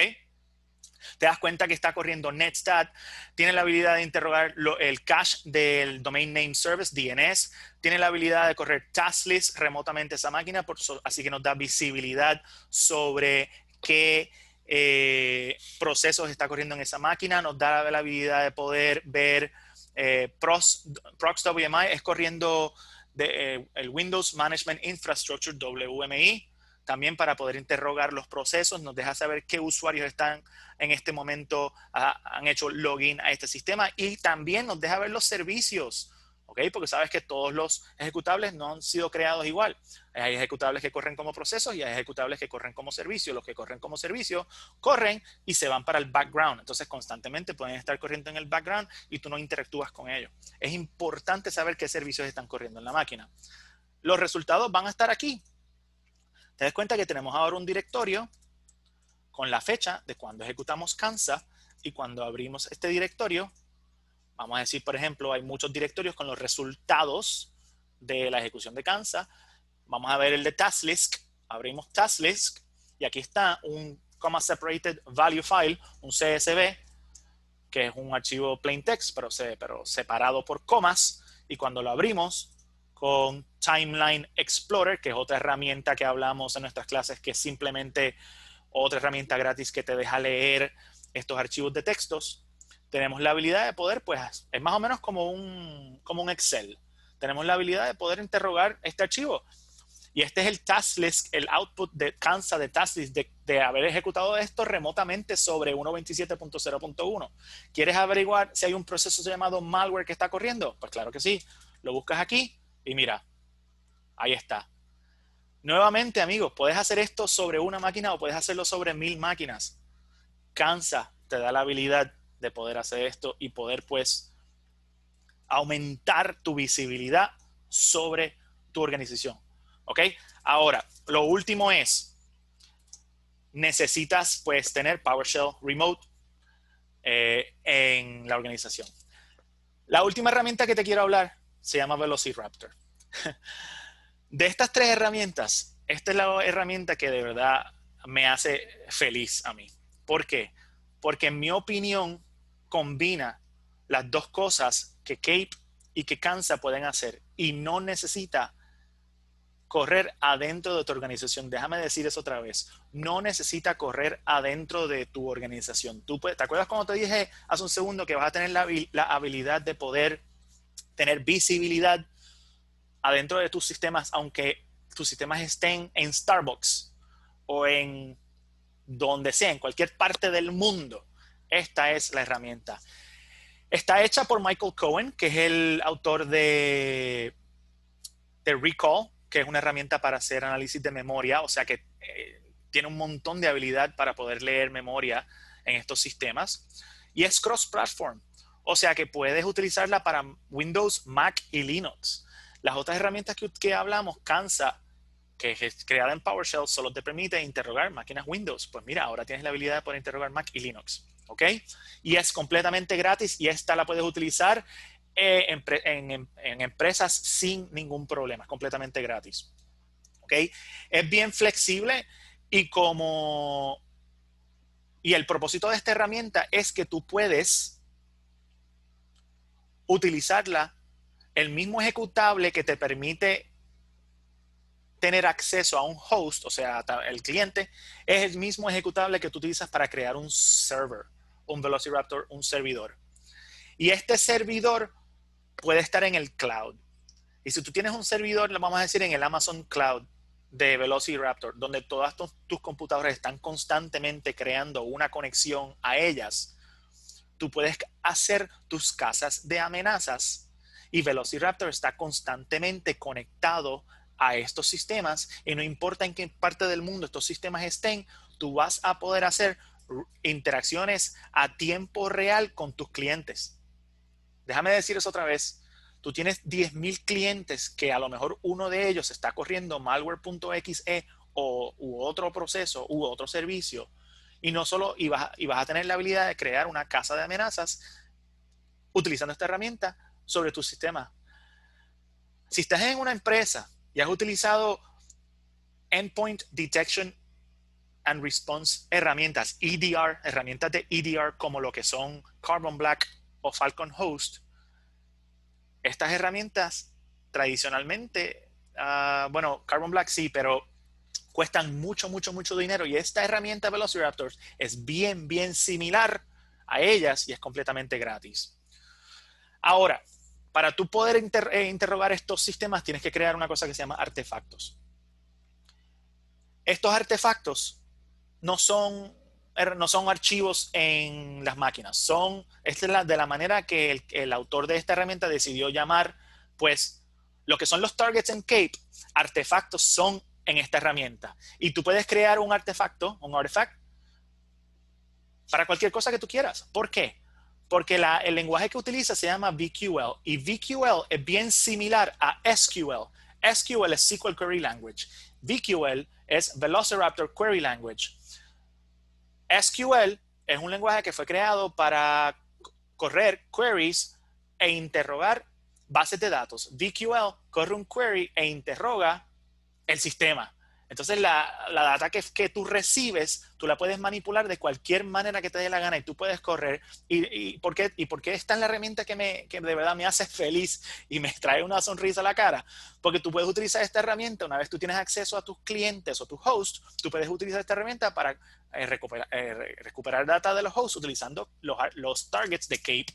Speaker 2: Te das cuenta que está corriendo Netstat, tiene la habilidad de interrogar el cache del Domain Name Service, DNS, tiene la habilidad de correr task list remotamente esa máquina, así que nos da visibilidad sobre qué eh, procesos está corriendo en esa máquina, nos da la habilidad de poder ver eh, proxwmi es corriendo de, eh, el Windows Management Infrastructure, WMI, también para poder interrogar los procesos, nos deja saber qué usuarios están en este momento, ah, han hecho login a este sistema y también nos deja ver los servicios ¿ok? Porque sabes que todos los ejecutables no han sido creados igual. Hay ejecutables que corren como procesos y hay ejecutables que corren como servicio. Los que corren como servicio corren y se van para el background. Entonces constantemente pueden estar corriendo en el background y tú no interactúas con ellos. Es importante saber qué servicios están corriendo en la máquina. Los resultados van a estar aquí. Te das cuenta que tenemos ahora un directorio con la fecha de cuando ejecutamos CANSA y cuando abrimos este directorio Vamos a decir, por ejemplo, hay muchos directorios con los resultados de la ejecución de Kansas. Vamos a ver el de TaskList. Abrimos TaskList y aquí está un comma separated value file, un CSV, que es un archivo plain text, pero, pero separado por comas. Y cuando lo abrimos con Timeline Explorer, que es otra herramienta que hablamos en nuestras clases, que es simplemente otra herramienta gratis que te deja leer estos archivos de textos, tenemos la habilidad de poder, pues es más o menos como un, como un Excel. Tenemos la habilidad de poder interrogar este archivo. Y este es el task list, el output de Cansa, de task list de, haber ejecutado esto remotamente sobre 1.27.0.1. ¿Quieres averiguar si hay un proceso llamado malware que está corriendo? Pues claro que sí. Lo buscas aquí y mira, ahí está. Nuevamente, amigos, puedes hacer esto sobre una máquina o puedes hacerlo sobre mil máquinas. Cansa te da la habilidad de poder hacer esto y poder pues aumentar tu visibilidad sobre tu organización. ¿Ok? Ahora, lo último es, necesitas pues tener PowerShell Remote eh, en la organización. La última herramienta que te quiero hablar se llama Velociraptor. [LAUGHS] De estas tres herramientas, esta es la herramienta que de verdad me hace feliz a mí. ¿Por qué? Porque en mi opinión combina las dos cosas que Cape y que Kansa pueden hacer y no necesita correr adentro de tu organización. Déjame decir eso otra vez. No necesita correr adentro de tu organización. Tú ¿Te acuerdas cuando te dije hace un segundo que vas a tener la habilidad de poder tener visibilidad adentro de tus sistemas, aunque tus sistemas estén en Starbucks o en donde sea, en cualquier parte del mundo? Esta es la herramienta. Está hecha por Michael Cohen, que es el autor de, Recall, que es una herramienta para hacer análisis de memoria, o sea que eh, tiene un montón de habilidad para poder leer memoria en estos sistemas. Y es cross-platform, o sea que puedes utilizarla para Windows, Mac y Linux. Las otras herramientas que, que hablamos, Cansa, que es creada en PowerShell, solo te permite interrogar máquinas Windows. Pues mira, ahora tienes la habilidad de poder interrogar Mac y Linux. ¿ok? Y es completamente gratis y esta la puedes utilizar eh, en, empresas sin ningún problema, completamente gratis. ¿ok? Es bien flexible y como... Y el propósito de esta herramienta es que tú puedes utilizarla el mismo ejecutable que te permite tener acceso a un host, o sea, el cliente, es el mismo ejecutable que tú utilizas para crear un server, un Velociraptor, un servidor. Y este servidor puede estar en el cloud. Y si tú tienes un servidor, lo vamos a decir en el Amazon Cloud de Velociraptor, donde todas tus, tus computadoras están constantemente creando una conexión a ellas, tú puedes hacer tus casas de amenazas y Velociraptor está constantemente conectado a estos sistemas y no importa en qué parte del mundo estos sistemas estén, tú vas a poder hacer interacciones a tiempo real con tus clientes. Déjame decir eso otra vez. Tú tienes 10.000 clientes que a lo mejor uno de ellos está corriendo malware.exe o u otro proceso u otro servicio. Y no solo, y vas, y vas a tener la habilidad de crear una casa de amenazas utilizando esta herramienta sobre tu sistema. Si estás en una empresa y has utilizado Endpoint Detection and Response herramientas, EDR, herramientas de EDR como lo que son Carbon Black o Falcon Host, estas herramientas tradicionalmente, ah, bueno, Carbon Black sí, pero cuestan mucho, mucho, mucho dinero. Y esta herramienta Velociraptors es bien, bien similar a ellas y es completamente gratis. Ahora, para tú poder eh, interrogar estos sistemas tienes que crear una cosa que se llama artefactos. Estos artefactos no son, er, no son archivos en las máquinas, son esta es la, de la manera que el, autor de esta herramienta decidió llamar, pues, lo que son los targets en Cape, artefactos son en esta herramienta. Y tú puedes crear un artefacto, un artifact, para cualquier cosa que tú quieras. ¿Por qué? porque el lenguaje que utiliza se llama VQL y VQL es bien similar a SQL. SQL es SQL Query Language. VQL es Velociraptor Query Language. SQL es un lenguaje que fue creado para correr queries e interrogar bases de datos. VQL corre un query e interroga el sistema. Entonces la, data que, tú recibes, tú la puedes manipular de cualquier manera que te dé la gana y tú puedes correr. ¿Y, y por, qué, y por esta es la herramienta que, me, de verdad me hace [LAUGHS] feliz y me trae una sonrisa a la cara? Porque tú puedes utilizar esta herramienta, una vez tú tienes acceso a tus clientes o tus hosts, tú puedes utilizar esta herramienta para eh, eh, recuperar, data de los hosts utilizando los, los targets de Cape,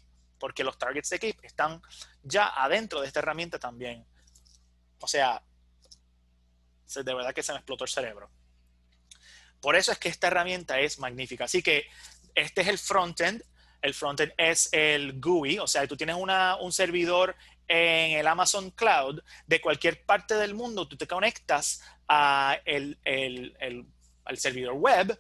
Speaker 2: porque los targets de Cape están ya adentro de esta herramienta también. O sea, de verdad que se me explotó el cerebro. Por eso es que esta herramienta es magnífica. Así que este es el frontend. El frontend es el GUI, o sea, tú tienes un servidor en el Amazon Cloud de cualquier parte del mundo, tú te conectas a el, al servidor web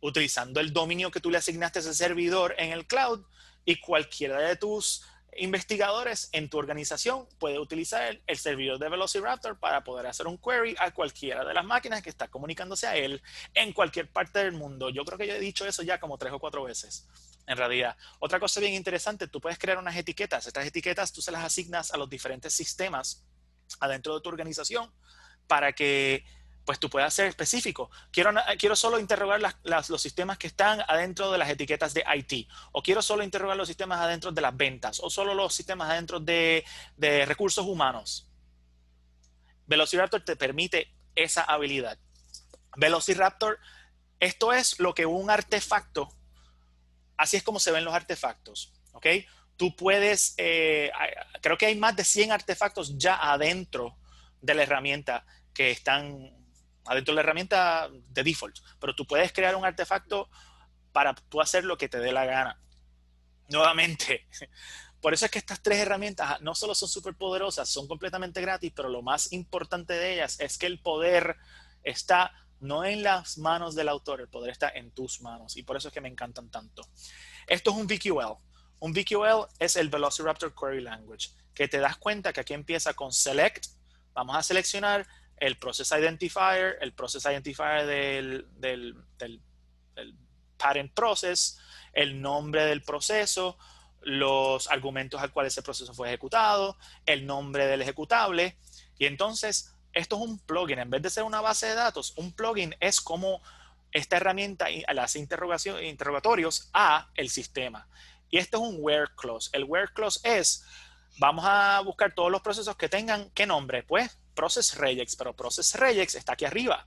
Speaker 2: utilizando el dominio que tú le asignaste a ese servidor en el cloud y cualquiera de tus investigadores en tu organización puede utilizar el, servidor de Velociraptor para poder hacer un query a cualquiera de las máquinas que está comunicándose a él en cualquier parte del mundo. Yo creo que yo he dicho eso ya como tres o cuatro veces. En realidad, otra cosa bien interesante, tú puedes crear unas etiquetas. Estas etiquetas tú se las asignas a los diferentes sistemas adentro de tu organización para que pues tú puedes ser específico. Quiero, quiero solo interrogar los sistemas que están adentro de las etiquetas de IT, o quiero solo interrogar los sistemas adentro de las ventas, o solo los sistemas adentro de, recursos humanos. Velociraptor te permite esa habilidad. Velociraptor, esto es lo que un artefacto, así es como se ven los artefactos, ¿ok? Tú puedes, eh, creo que hay más de 100 artefactos ya adentro de la herramienta que están adentro de la herramienta de default, pero tú puedes crear un artefacto para tú hacer lo que te dé la gana. Nuevamente, [LAUGHS] por eso es que estas tres herramientas no solo son súper poderosas, son completamente gratis, pero lo más importante de ellas es que el poder está no en las manos del autor, el poder está en tus manos. Y por eso es que me encantan tanto. Esto es un VQL. Un VQL es el Velociraptor Query Language, que te das cuenta que aquí empieza con select, vamos a seleccionar el Process Identifier, el Process Identifier del, Parent Process, el nombre del proceso, los argumentos al cual ese proceso fue ejecutado, el nombre del ejecutable. Y entonces, esto es un plugin. En vez de ser una base de datos, un plugin es como esta herramienta a las interrogatorios a el sistema. Y esto es un where clause. El where clause es, vamos a buscar todos los procesos que tengan, ¿qué nombre? Pues Process Regex, pero Process Regex está aquí arriba.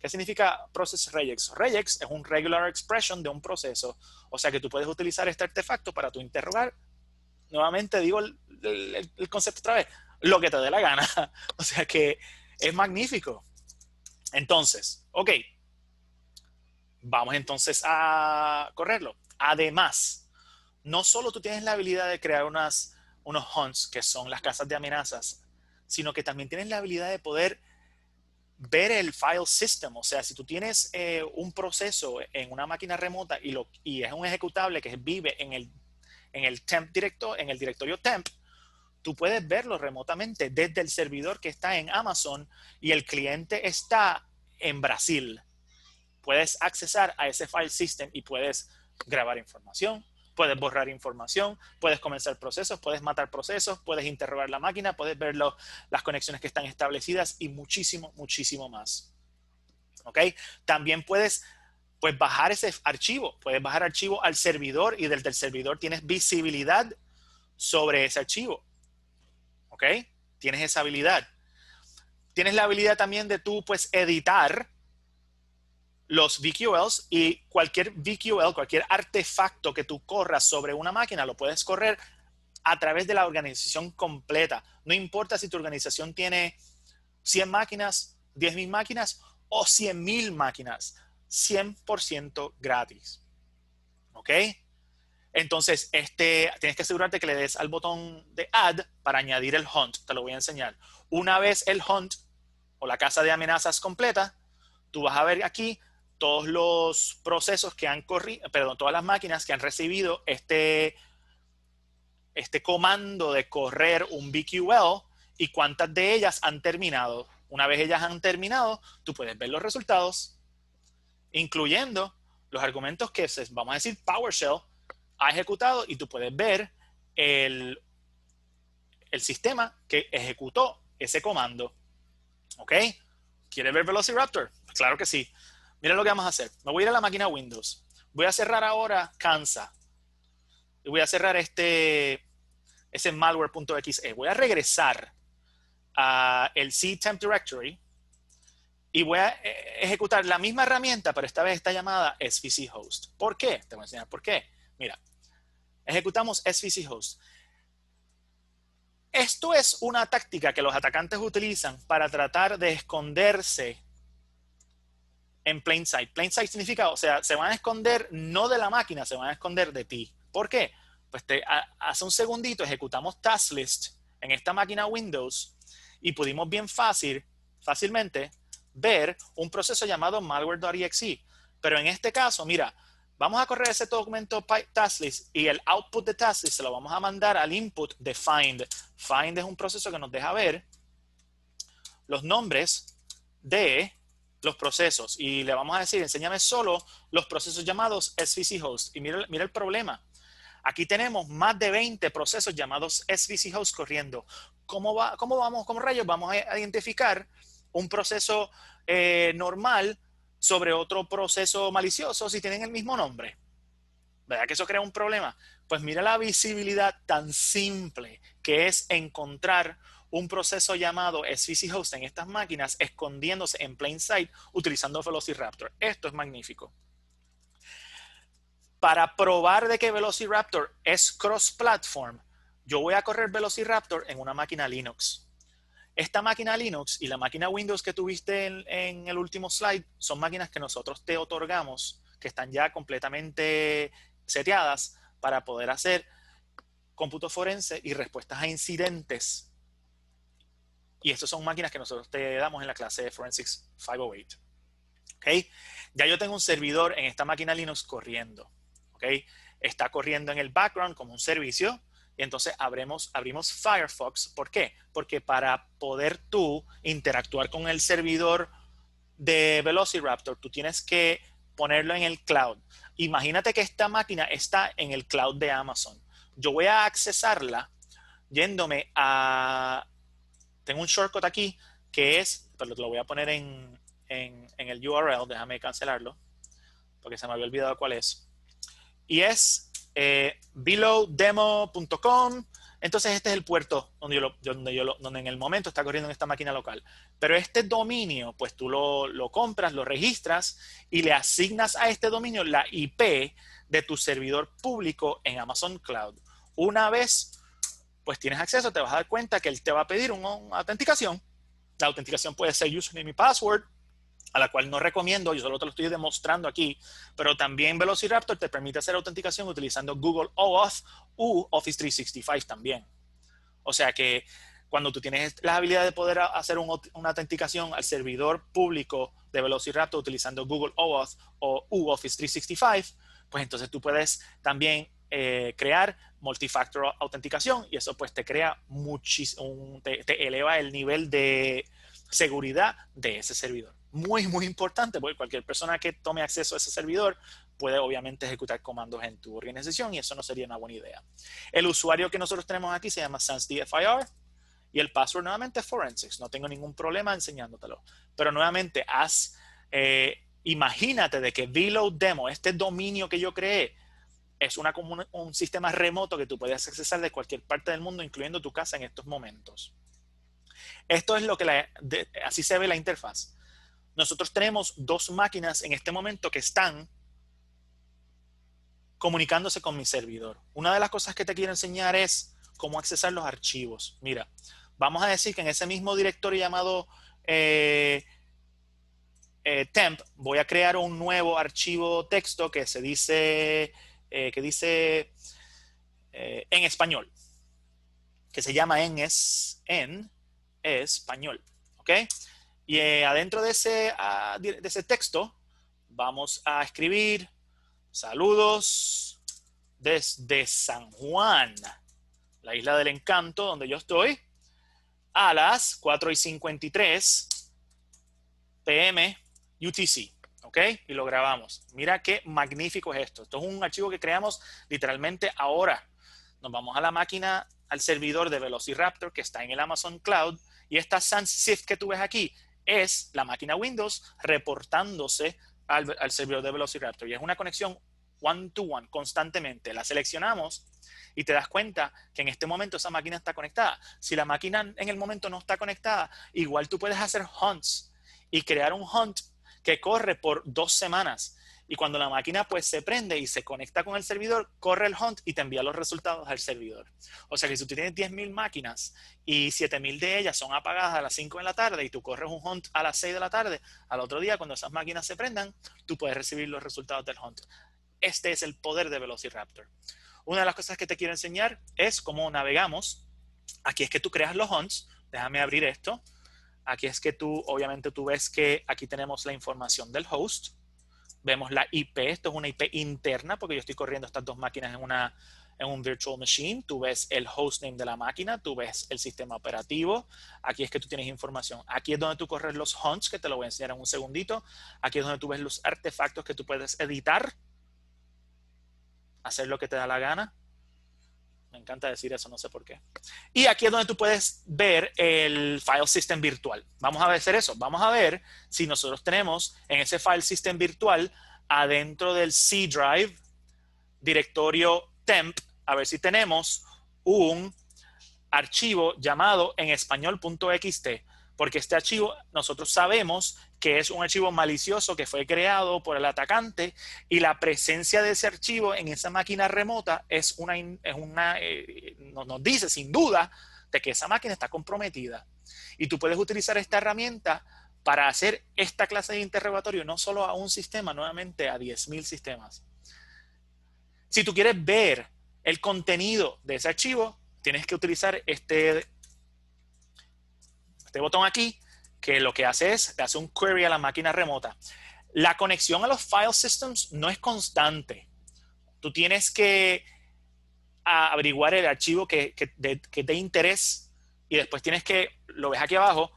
Speaker 2: ¿Qué significa Process Regex? Regex es un regular expression de un proceso, o sea que tú puedes utilizar este artefacto para tu interrogar. Nuevamente digo el, concepto otra vez, lo que te dé la gana. [LAUGHS] O sea que es magnífico. Entonces, ok, vamos entonces a correrlo. Además, no solo tú tienes la habilidad de crear unos hunts, que son las casas de amenazas, sino que también tienes la habilidad de poder ver el file system. O sea, si tú tienes eh, un proceso en una máquina remota y, lo, es un ejecutable que vive en el, temp directo, en el directorio temp, tú puedes verlo remotamente desde el servidor que está en Amazon y el cliente está en Brasil. Puedes accesar a ese file system y puedes grabar información, puedes borrar información, puedes comenzar procesos, puedes matar procesos, puedes interrogar la máquina, puedes ver las conexiones que están establecidas y muchísimo, muchísimo más. ¿Ok? También puedes pues, bajar ese archivo, puedes bajar archivo al servidor y desde el servidor tienes visibilidad sobre ese archivo. ¿Ok? Tienes esa habilidad. Tienes la habilidad también de tú, pues, editar los VQLs y cualquier VQL, cualquier artefacto que tú corras sobre una máquina, lo puedes correr a través de la organización completa. No importa si tu organización tiene 100 máquinas, 10.000 máquinas o 100.000 máquinas, 100% gratis. ¿Ok? Entonces, este, tienes que asegurarte que le des al botón de Add para añadir el Hunt. Te lo voy a enseñar. Una vez el Hunt o la casa de amenazas completa, tú vas a ver aquí todos los procesos que han corrido, perdón, todas las máquinas que han recibido este, este comando de correr un BQL y cuántas de ellas han terminado. Una vez ellas han terminado, tú puedes ver los resultados, incluyendo los argumentos que, vamos a decir, PowerShell ha ejecutado y tú puedes ver el, el sistema que ejecutó ese comando. ¿Ok? ¿Quieres ver Velociraptor? Pues claro que sí. Mira lo que vamos a hacer. Me voy a ir a la máquina Windows. Voy a cerrar ahora Cansa. Y voy a cerrar este ese malware.exe. Voy a regresar a el c Directory y voy a eh, ejecutar la misma herramienta, pero esta vez está llamada svchost. Host. ¿Por qué? Te voy a enseñar por qué. Mira, ejecutamos svchost. Host. Esto es una táctica que los atacantes utilizan para tratar de esconderse en plain sight. Plain sight significa, o sea, se van a esconder no de la máquina, se van a esconder de ti. ¿Por qué? Pues te, hace un segundito ejecutamos task list en esta máquina Windows y pudimos bien fácil, fácilmente ver un proceso llamado malware.exe. Pero en este caso, mira, vamos a correr ese documento TaskList y el output de TaskList se lo vamos a mandar al input de find. Find es un proceso que nos deja ver los nombres de los procesos y le vamos a decir, enséñame solo los procesos llamados SVC host. Y mira, el problema. Aquí tenemos más de 20 procesos llamados SVC host corriendo. ¿Cómo, va, cómo vamos, con rayos vamos a identificar un proceso eh, normal sobre otro proceso malicioso si tienen el mismo nombre? ¿Verdad que eso crea un problema? Pues mira la visibilidad tan simple que es encontrar un proceso llamado SVC host en estas máquinas escondiéndose en plain sight utilizando Velociraptor. Esto es magnífico. Para probar de que Velociraptor es cross-platform, yo voy a correr Velociraptor en una máquina Linux. Esta máquina Linux y la máquina Windows que tuviste en, en el último slide son máquinas que nosotros te otorgamos, que están ya completamente seteadas para poder hacer cómputo forense y respuestas a incidentes y estas son máquinas que nosotros te damos en la clase de Forensics 508. ¿Okay? Ya yo tengo un servidor en esta máquina Linux corriendo. ¿Okay? Está corriendo en el background como un servicio. Y entonces abrimos, abrimos Firefox. ¿Por qué? Porque para poder tú interactuar con el servidor de Velociraptor, tú tienes que ponerlo en el cloud. Imagínate que esta máquina está en el cloud de Amazon. Yo voy a accesarla yéndome a tengo un shortcut aquí que es, pero pues, lo voy a poner en, el URL, déjame cancelarlo, porque se me había olvidado cuál es. Y es eh, belowdemo.com. Entonces este es el puerto donde donde en el momento está corriendo en esta máquina local. Pero este dominio, pues tú lo, lo compras, lo registras y le asignas a este dominio la IP de tu servidor público en Amazon Cloud. Una vez pues tienes acceso, te vas a dar cuenta que él te va a pedir una, autenticación. La autenticación puede ser username y password, a la cual no recomiendo, yo solo te lo estoy demostrando aquí, pero también Velociraptor te permite hacer autenticación utilizando Google OAuth u Office 365 también. O sea que cuando tú tienes la habilidad de poder hacer una autenticación al servidor público de Velociraptor utilizando Google OAuth o u Office 365, pues entonces tú puedes también eh, crear multifactor autenticación y eso pues te crea muchísimo, te, eleva el nivel de seguridad de ese servidor. Muy, muy importante porque cualquier persona que tome acceso a ese servidor puede obviamente ejecutar comandos en tu organización y eso no sería una buena idea. El usuario que nosotros tenemos aquí se llama SansDFIR y el password nuevamente es Forensics. No tengo ningún problema enseñándotelo. Pero nuevamente, haz, eh, imagínate de que VLOAD Demo, este dominio que yo creé, es una, un, sistema remoto que tú puedes accesar de cualquier parte del mundo, incluyendo tu casa en estos momentos. Esto es lo que la, así se ve la interfaz. Nosotros tenemos dos máquinas en este momento que están comunicándose con mi servidor. Una de las cosas que te quiero enseñar es cómo accesar los archivos. Mira, vamos a decir que en ese mismo directorio llamado eh, eh, temp, voy a crear un nuevo archivo texto que se dice eh, que dice eh, en español, que se llama en es en español, okay Y eh, adentro de ese, ah, de ese texto vamos a escribir saludos desde San Juan, la isla del encanto donde yo estoy, a las 4 y 53 pm UTC. ¿ok? Y lo grabamos. Mira qué magnífico es esto. Esto es un archivo que creamos literalmente ahora. Nos vamos a la máquina, al servidor de Velociraptor que está en el Amazon Cloud y esta Shift que tú ves aquí es la máquina Windows reportándose al, servidor de Velociraptor y es una conexión one-to-one one, constantemente. La seleccionamos y te das cuenta que en este momento esa máquina está conectada. Si la máquina en el momento no está conectada, igual tú puedes hacer hunts y crear un hunt que corre por dos semanas. Y cuando la máquina pues se prende y se conecta con el servidor, corre el hunt y te envía los resultados al servidor. O sea que si tú tienes 10.000 máquinas y 7.000 de ellas son apagadas a las 5 de la tarde y tú corres un hunt a las 6 de la tarde, al otro día cuando esas máquinas se prendan, tú puedes recibir los resultados del hunt. Este es el poder de Velociraptor. Una de las cosas que te quiero enseñar es cómo navegamos. Aquí es que tú creas los hunts. Déjame abrir esto. Aquí es que tú, obviamente tú ves que aquí tenemos la información del host, vemos la IP, esto es una IP interna porque yo estoy corriendo estas dos máquinas en, una, en un virtual machine, tú ves el hostname de la máquina, tú ves el sistema operativo, aquí es que tú tienes información, aquí es donde tú corres los hunts, que te lo voy a enseñar en un segundito, aquí es donde tú ves los artefactos que tú puedes editar, hacer lo que te da la gana, me encanta decir eso, no sé por qué. Y aquí es donde tú puedes ver el file system virtual. Vamos a hacer eso. Vamos a ver si nosotros tenemos en ese file system virtual adentro del C drive, directorio temp, a ver si tenemos un archivo llamado en español.xt porque este archivo nosotros sabemos que es un archivo malicioso que fue creado por el atacante y la presencia de ese archivo en esa máquina remota es una, una eh, nos, nos dice sin duda de que esa máquina está comprometida. Y tú puedes utilizar esta herramienta para hacer esta clase de interrogatorio no solo a un sistema, nuevamente a 10.000 sistemas. Si tú quieres ver el contenido de ese archivo, tienes que utilizar este este botón aquí, que lo que hace es, le hace un query a la máquina remota. La conexión a los file systems no es constante. Tú tienes que averiguar el archivo que, que, de, te interesa y después tienes que, lo ves aquí abajo,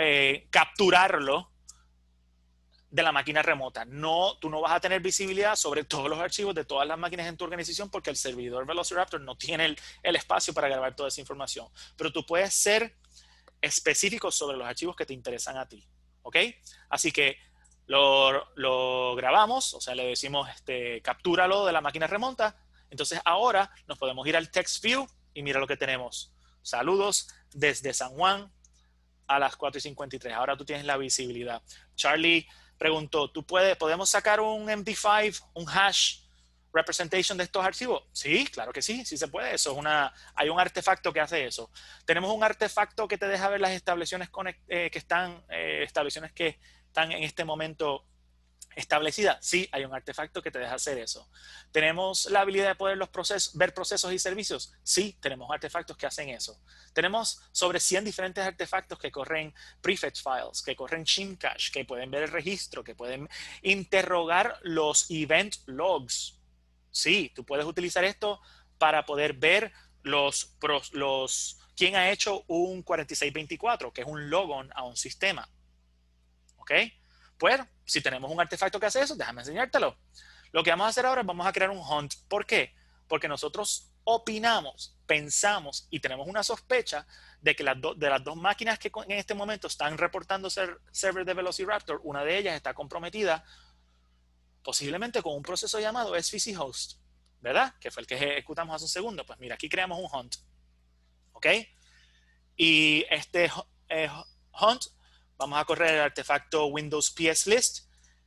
Speaker 2: eh, capturarlo de la máquina remota. No, tú no vas a tener visibilidad sobre todos los archivos de todas las máquinas en tu organización porque el servidor Velociraptor no tiene el espacio para grabar toda esa información. Pero tú puedes ser específicos sobre los archivos que te interesan a ti. ¿Ok? Así que lo, grabamos, o sea, le decimos, este, captúralo de la máquina remonta. Entonces ahora nos podemos ir al text view y mira lo que tenemos. Saludos desde San Juan a las 4 y 53. Ahora tú tienes la visibilidad. Charlie preguntó, ¿tú puedes, podemos sacar un MD5, un hash representation de estos archivos? Sí, claro que sí, sí se puede. Eso es una, hay un artefacto que hace eso. Tenemos un artefacto que te deja ver las estableciones eh, que están, eh, estableciones que están en este momento establecidas. Sí, hay un artefacto que te deja hacer eso. Tenemos la habilidad de poder los procesos, ver procesos y servicios. Sí, tenemos artefactos que hacen eso. Tenemos sobre 100 diferentes artefactos que corren prefetch files, que corren shimcache, que pueden ver el registro, que pueden interrogar los event logs Sí, tú puedes utilizar esto para poder ver los, quién ha hecho un 4624, que es un logon a un sistema. ¿Ok? Pues, si tenemos un artefacto que hace eso, déjame enseñártelo. Lo que vamos a hacer ahora es vamos a crear un hunt. ¿Por qué? Porque nosotros opinamos, pensamos y tenemos una sospecha de que las de las dos máquinas que en este momento están reportando ser server de Velociraptor, una de ellas está comprometida posiblemente con un proceso llamado SvcHost, ¿verdad? Que fue el que ejecutamos hace un segundo. Pues mira, aquí creamos un hunt, ¿ok? Y este eh, hunt, vamos a correr el artefacto Windows PS List,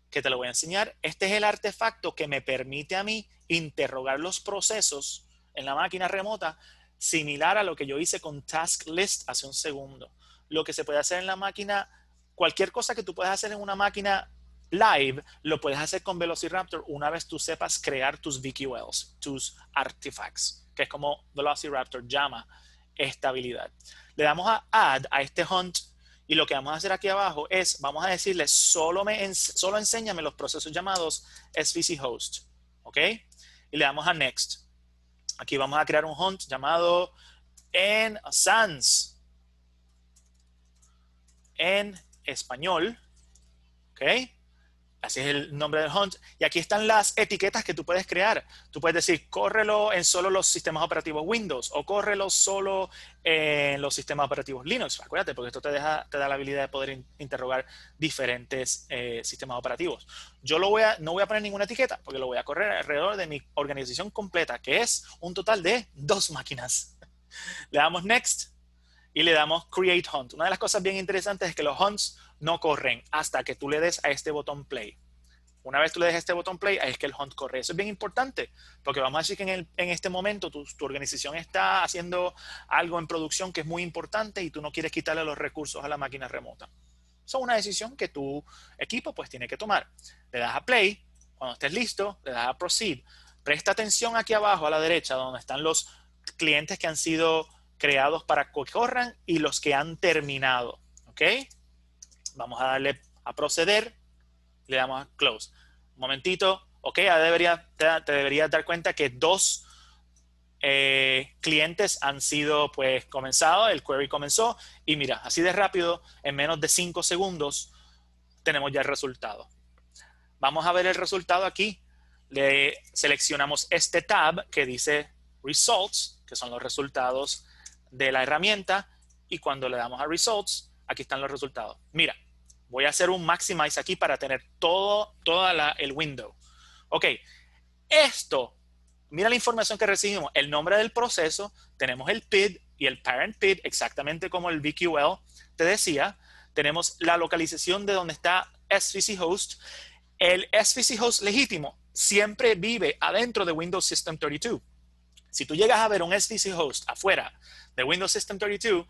Speaker 2: que te lo voy a enseñar. Este es el artefacto que me permite a mí interrogar los procesos en la máquina remota, similar a lo que yo hice con Task List hace un segundo. Lo que se puede hacer en la máquina, cualquier cosa que tú puedas hacer en una máquina live, lo puedes hacer con Velociraptor una vez tú sepas crear tus VQLs, tus artifacts, que es como Velociraptor llama esta habilidad. Le damos a add a este hunt y lo que vamos a hacer aquí abajo es, vamos a decirle, solo, me, solo enséñame los procesos llamados SVC host, ¿ok? Y le damos a next. Aquí vamos a crear un hunt llamado en sans en español, ¿ok? Así es el nombre del hunt. Y aquí están las etiquetas que tú puedes crear. Tú puedes decir, córrelo en solo los sistemas operativos Windows o córrelo solo en los sistemas operativos Linux. Acuérdate, porque esto te, te da la habilidad de poder interrogar diferentes eh, sistemas operativos. Yo lo voy a, no voy a poner ninguna etiqueta porque lo voy a correr alrededor de mi organización completa, que es un total de dos máquinas. [LAUGHS] Le damos Next y le damos Create Hunt. Una de las cosas bien interesantes es que los hunts no corren hasta que tú le des a este botón play. Una vez tú le des este botón play, ahí es que el hunt corre. Eso es bien importante, porque vamos a decir que en, este momento tu, organización está haciendo algo en producción que es muy importante y tú no quieres quitarle los recursos a la máquina remota. Eso es una decisión que tu equipo pues tiene que tomar. Le das a play, cuando estés listo, le das a proceed. Presta atención aquí abajo a la derecha, donde están los clientes que han sido creados para que corran y los que han terminado. ¿Ok? Vamos a darle a proceder. Le damos a close. Un momentito. Ok, ya debería, te, deberías dar cuenta que dos eh, clientes han sido pues comenzados. El query comenzó. Y mira, así de rápido, en menos de 5 segundos, tenemos ya el resultado. Vamos a ver el resultado aquí. Le seleccionamos este tab que dice Results, que son los resultados de la herramienta. Y cuando le damos a Results, aquí están los resultados. Mira, voy a hacer un maximize aquí para tener todo, toda el window. Ok, esto, mira la información que recibimos, el nombre del proceso, tenemos el PID y el parent PID, exactamente como el BQL te decía, tenemos la localización de donde está SVC host, el SVC host legítimo siempre vive adentro de Windows System 32. Si tú llegas a ver un SVC host afuera de Windows System 32,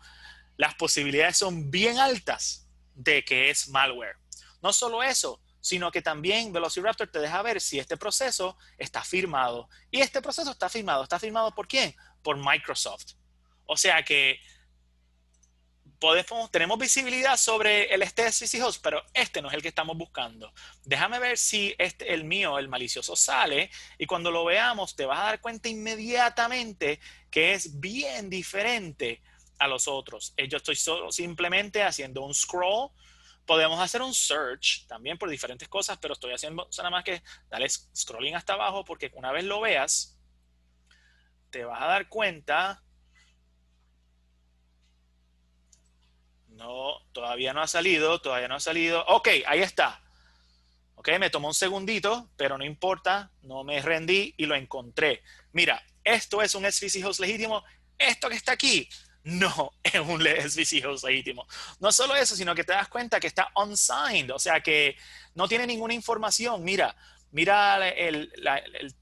Speaker 2: las posibilidades son bien altas de que es malware. No solo eso, sino que también Velociraptor te deja ver si este proceso está firmado. Y este proceso está firmado. ¿Está firmado por quién? Por Microsoft. O sea que podemos, tenemos visibilidad sobre el este pero este no es el que estamos buscando. Déjame ver si este, el mío, el malicioso, sale y cuando lo veamos te vas a dar cuenta inmediatamente que es bien diferente a los otros. Eh, yo estoy solo, simplemente haciendo un scroll. Podemos hacer un search también por diferentes cosas, pero estoy haciendo nada más que darle scrolling hasta abajo porque una vez lo veas, te vas a dar cuenta. No, todavía no ha salido, todavía no ha salido. Ok, ahí está. Ok, me tomó un segundito, pero no importa, no me rendí y lo encontré. Mira, esto es un host legítimo. Esto que está aquí no es un Host legítimo. No solo eso, sino que te das cuenta que está unsigned, o sea que no tiene ninguna información. Mira, mira el,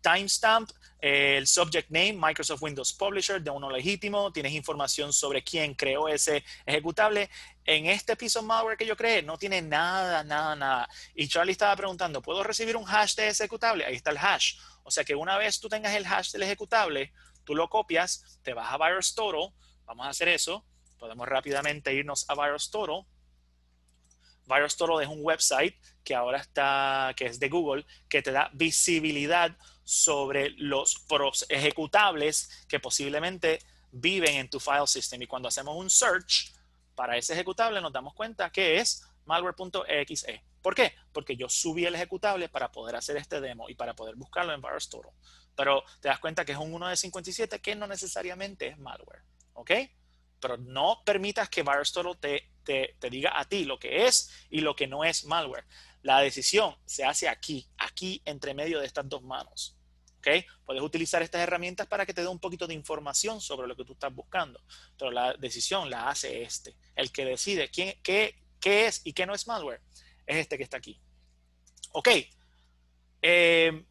Speaker 2: timestamp, el subject name, Microsoft Windows Publisher, de uno legítimo, tienes información sobre quién creó ese ejecutable. En este piso malware que yo creé, no tiene nada, nada, nada. Y Charlie estaba preguntando, ¿puedo recibir un hash de ese ejecutable? Ahí está el hash. O sea que una vez tú tengas el hash del ejecutable, tú lo copias, te vas a VirusTotal, Vamos a hacer eso. Podemos rápidamente irnos a VirusTotal. VirusTotal es un website que ahora está, que es de Google, que te da visibilidad sobre los ejecutables que posiblemente viven en tu file system. Y cuando hacemos un search para ese ejecutable, nos damos cuenta que es malware.exe. ¿Por qué? Porque yo subí el ejecutable para poder hacer este demo y para poder buscarlo en VirusTotal. Pero te das cuenta que es un 1 de 57 que no necesariamente es malware. ¿ok? Pero no permitas que VirusTotal te, te, diga a ti lo que es y lo que no es malware. La decisión se hace aquí, aquí entre medio de estas dos manos. ¿Okay? Puedes utilizar estas herramientas para que te dé un poquito de información sobre lo que tú estás buscando, pero la decisión la hace este. El que decide quién, qué, es y qué no es malware es este que está aquí. Ok. Eh,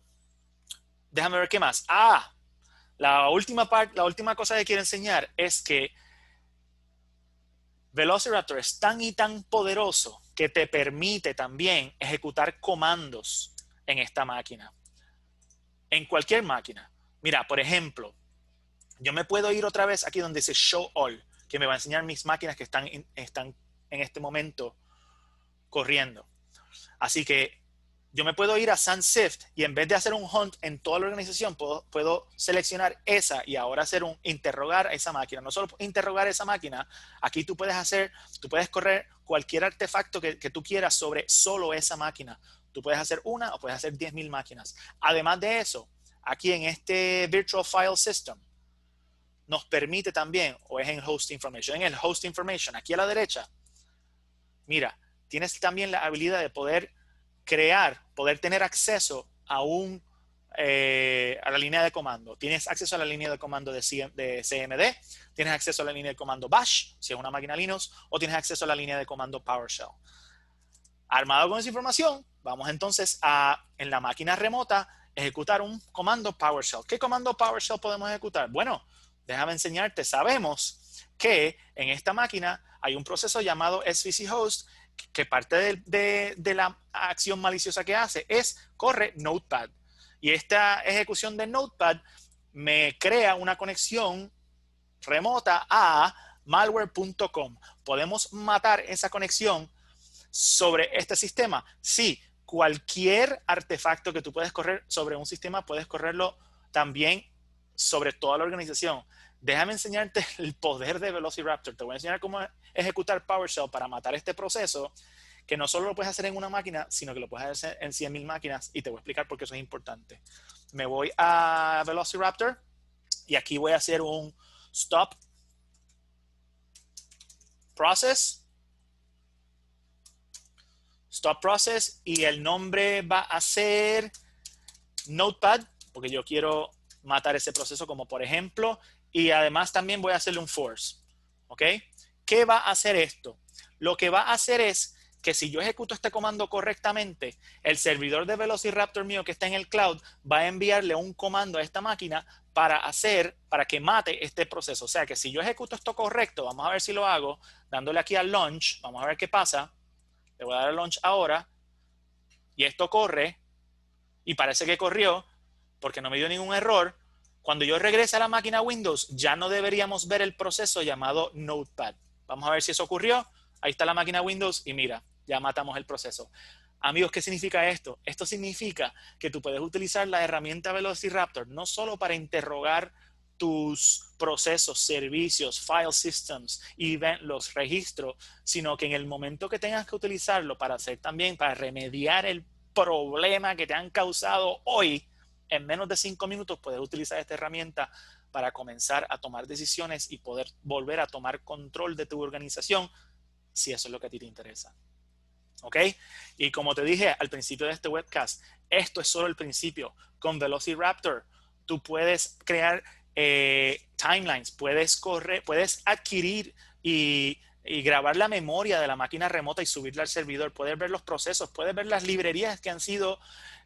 Speaker 2: déjame ver qué más. Ah, la última, la última cosa que quiero enseñar es que Velociraptor es tan y tan poderoso que te permite también ejecutar comandos en esta máquina. En cualquier máquina. Mira, por ejemplo, yo me puedo ir otra vez aquí donde dice Show All, que me va a enseñar mis máquinas que están, están en este momento corriendo. Así que yo me puedo ir a Sunshift y en vez de hacer un hunt en toda la organización, puedo, puedo seleccionar esa y ahora hacer un interrogar a esa máquina. No solo interrogar esa máquina, aquí tú puedes hacer, tú puedes correr cualquier artefacto que, que tú quieras sobre solo esa máquina. Tú puedes hacer una o puedes hacer 10.000 máquinas. Además de eso, aquí en este Virtual File System, nos permite también, o es en Host Information, en el Host Information, aquí a la derecha, mira, tienes también la habilidad de poder crear, poder tener acceso a un eh, a la línea de comando. Tienes acceso a la línea de comando de, de, CMD, tienes acceso a la línea de comando Bash, si es una máquina Linux, o tienes acceso a la línea de comando PowerShell. Armado con esa información, vamos entonces a, en la máquina remota, ejecutar un comando PowerShell. ¿Qué comando PowerShell podemos ejecutar? Bueno, déjame enseñarte. Sabemos que en esta máquina hay un proceso llamado svchost que parte de, la acción maliciosa que hace es corre Notepad. Y esta ejecución de Notepad me crea una conexión remota a malware.com. ¿Podemos matar esa conexión sobre este sistema? Sí, cualquier artefacto que tú puedes correr sobre un sistema, puedes correrlo también sobre toda la organización déjame enseñarte [LAUGHS] el poder de Velociraptor, te voy a enseñar cómo ejecutar PowerShell para matar este proceso, que no solo lo puedes hacer en una máquina, sino que lo puedes hacer en 100.000 máquinas y te voy a explicar por qué eso es importante. Me voy a Velociraptor y aquí voy a hacer un stop process, stop process y el nombre va a ser notepad, porque yo quiero matar ese proceso como por ejemplo y además también voy a hacerle un force. ¿Ok? ¿Qué va a hacer esto? Lo que va a hacer es que si yo ejecuto este comando correctamente, el servidor de Velociraptor mío que está en el cloud va a enviarle un comando a esta máquina para hacer, para que mate este proceso. O sea que si yo ejecuto esto correcto, vamos a ver si lo hago, dándole aquí al launch, vamos a ver qué pasa. Le voy a dar al launch ahora. Y esto corre. Y parece que corrió, porque no me dio ningún error. Cuando yo regrese a la máquina Windows, ya no deberíamos ver el proceso llamado Notepad. Vamos a ver si eso ocurrió. Ahí está la máquina Windows y mira, ya matamos el proceso. Amigos, ¿qué significa esto? Esto significa que tú puedes utilizar la herramienta Velociraptor no solo para interrogar tus procesos, servicios, file systems, event, los registros, sino que en el momento que tengas que utilizarlo para hacer también, para remediar el problema que te han causado hoy, en menos de cinco minutos puedes utilizar esta herramienta para comenzar a tomar decisiones y poder volver a tomar control de tu organización si eso es lo que a ti te interesa. ¿Ok? Y como te dije al principio de este webcast, esto es solo el principio. Con Velociraptor, tú puedes crear eh, timelines, puedes correr, puedes adquirir y, y, grabar la memoria de la máquina remota y subirla al servidor, puedes ver los procesos, puedes ver las librerías que han sido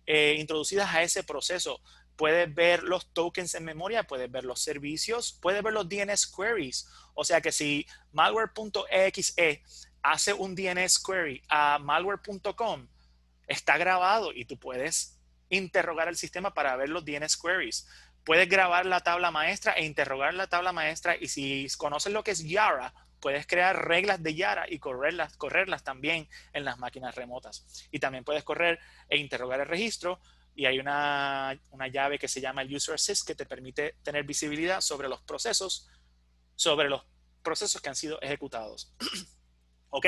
Speaker 2: eh, introducidas a ese proceso. Puedes ver los tokens en memoria, puedes ver los servicios, puedes ver los DNS queries. O sea que si malware.exe hace un DNS query a malware.com, está grabado y tú puedes interrogar el sistema para ver los DNS queries. Puedes grabar la tabla maestra e interrogar la tabla maestra y si conoces lo que es Yara, Puedes crear reglas de Yara y correrlas, correrlas también en las máquinas remotas. Y también puedes correr e interrogar el registro. Y hay una, llave que se llama User Assist que te permite tener visibilidad sobre los procesos, sobre los procesos que han sido ejecutados. [CLEARS THROAT] ¿Ok?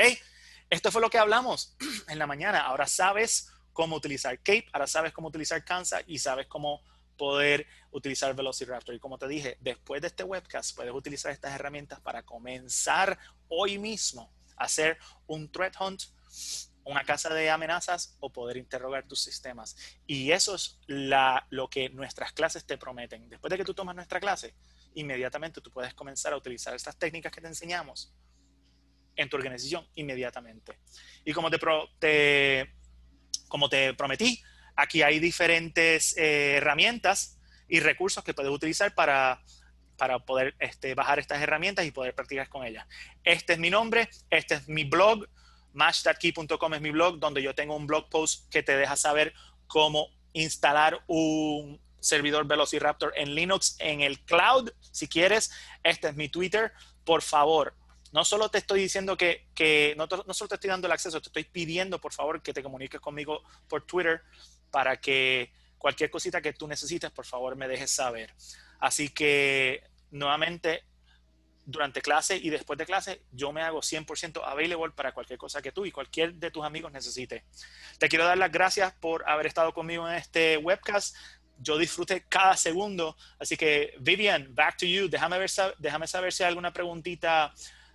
Speaker 2: Esto fue lo que hablamos [CLEARS THROAT] en la mañana. Ahora sabes cómo utilizar CAPE, ahora sabes cómo utilizar CANSA, y sabes cómo poder utilizar Velociraptor. Y como te dije, después de este webcast puedes utilizar estas herramientas para comenzar hoy mismo a hacer un threat hunt, una casa de amenazas o poder interrogar tus sistemas. Y eso es la, lo que nuestras clases te prometen. Después de que tú tomas nuestra clase, inmediatamente tú puedes comenzar a utilizar estas técnicas que te enseñamos en tu organización inmediatamente. Y como te, te como te prometí, Aquí hay diferentes eh, herramientas y recursos que puedes utilizar para, poder este, bajar estas herramientas y poder practicar con ellas. Este es mi nombre, este es mi blog, match.key.com es mi blog, donde yo tengo un blog post que te deja saber cómo instalar un servidor Velociraptor en Linux en el cloud, si quieres. Este es mi Twitter. Por favor, no solo te estoy diciendo que, no, no, solo te estoy dando el acceso, te estoy pidiendo, por favor, que te comuniques conmigo por Twitter para que cualquier cosita que tú necesites, por favor, me dejes saber. Así que, nuevamente, durante clase y después de clase, yo me hago 100% available para cualquier cosa que tú y cualquier de tus amigos necesite. Te quiero dar las gracias por haber estado conmigo en este webcast. Yo disfruté cada segundo. Así que, Vivian, back to you. Déjame, ver, déjame saber si hay alguna preguntita,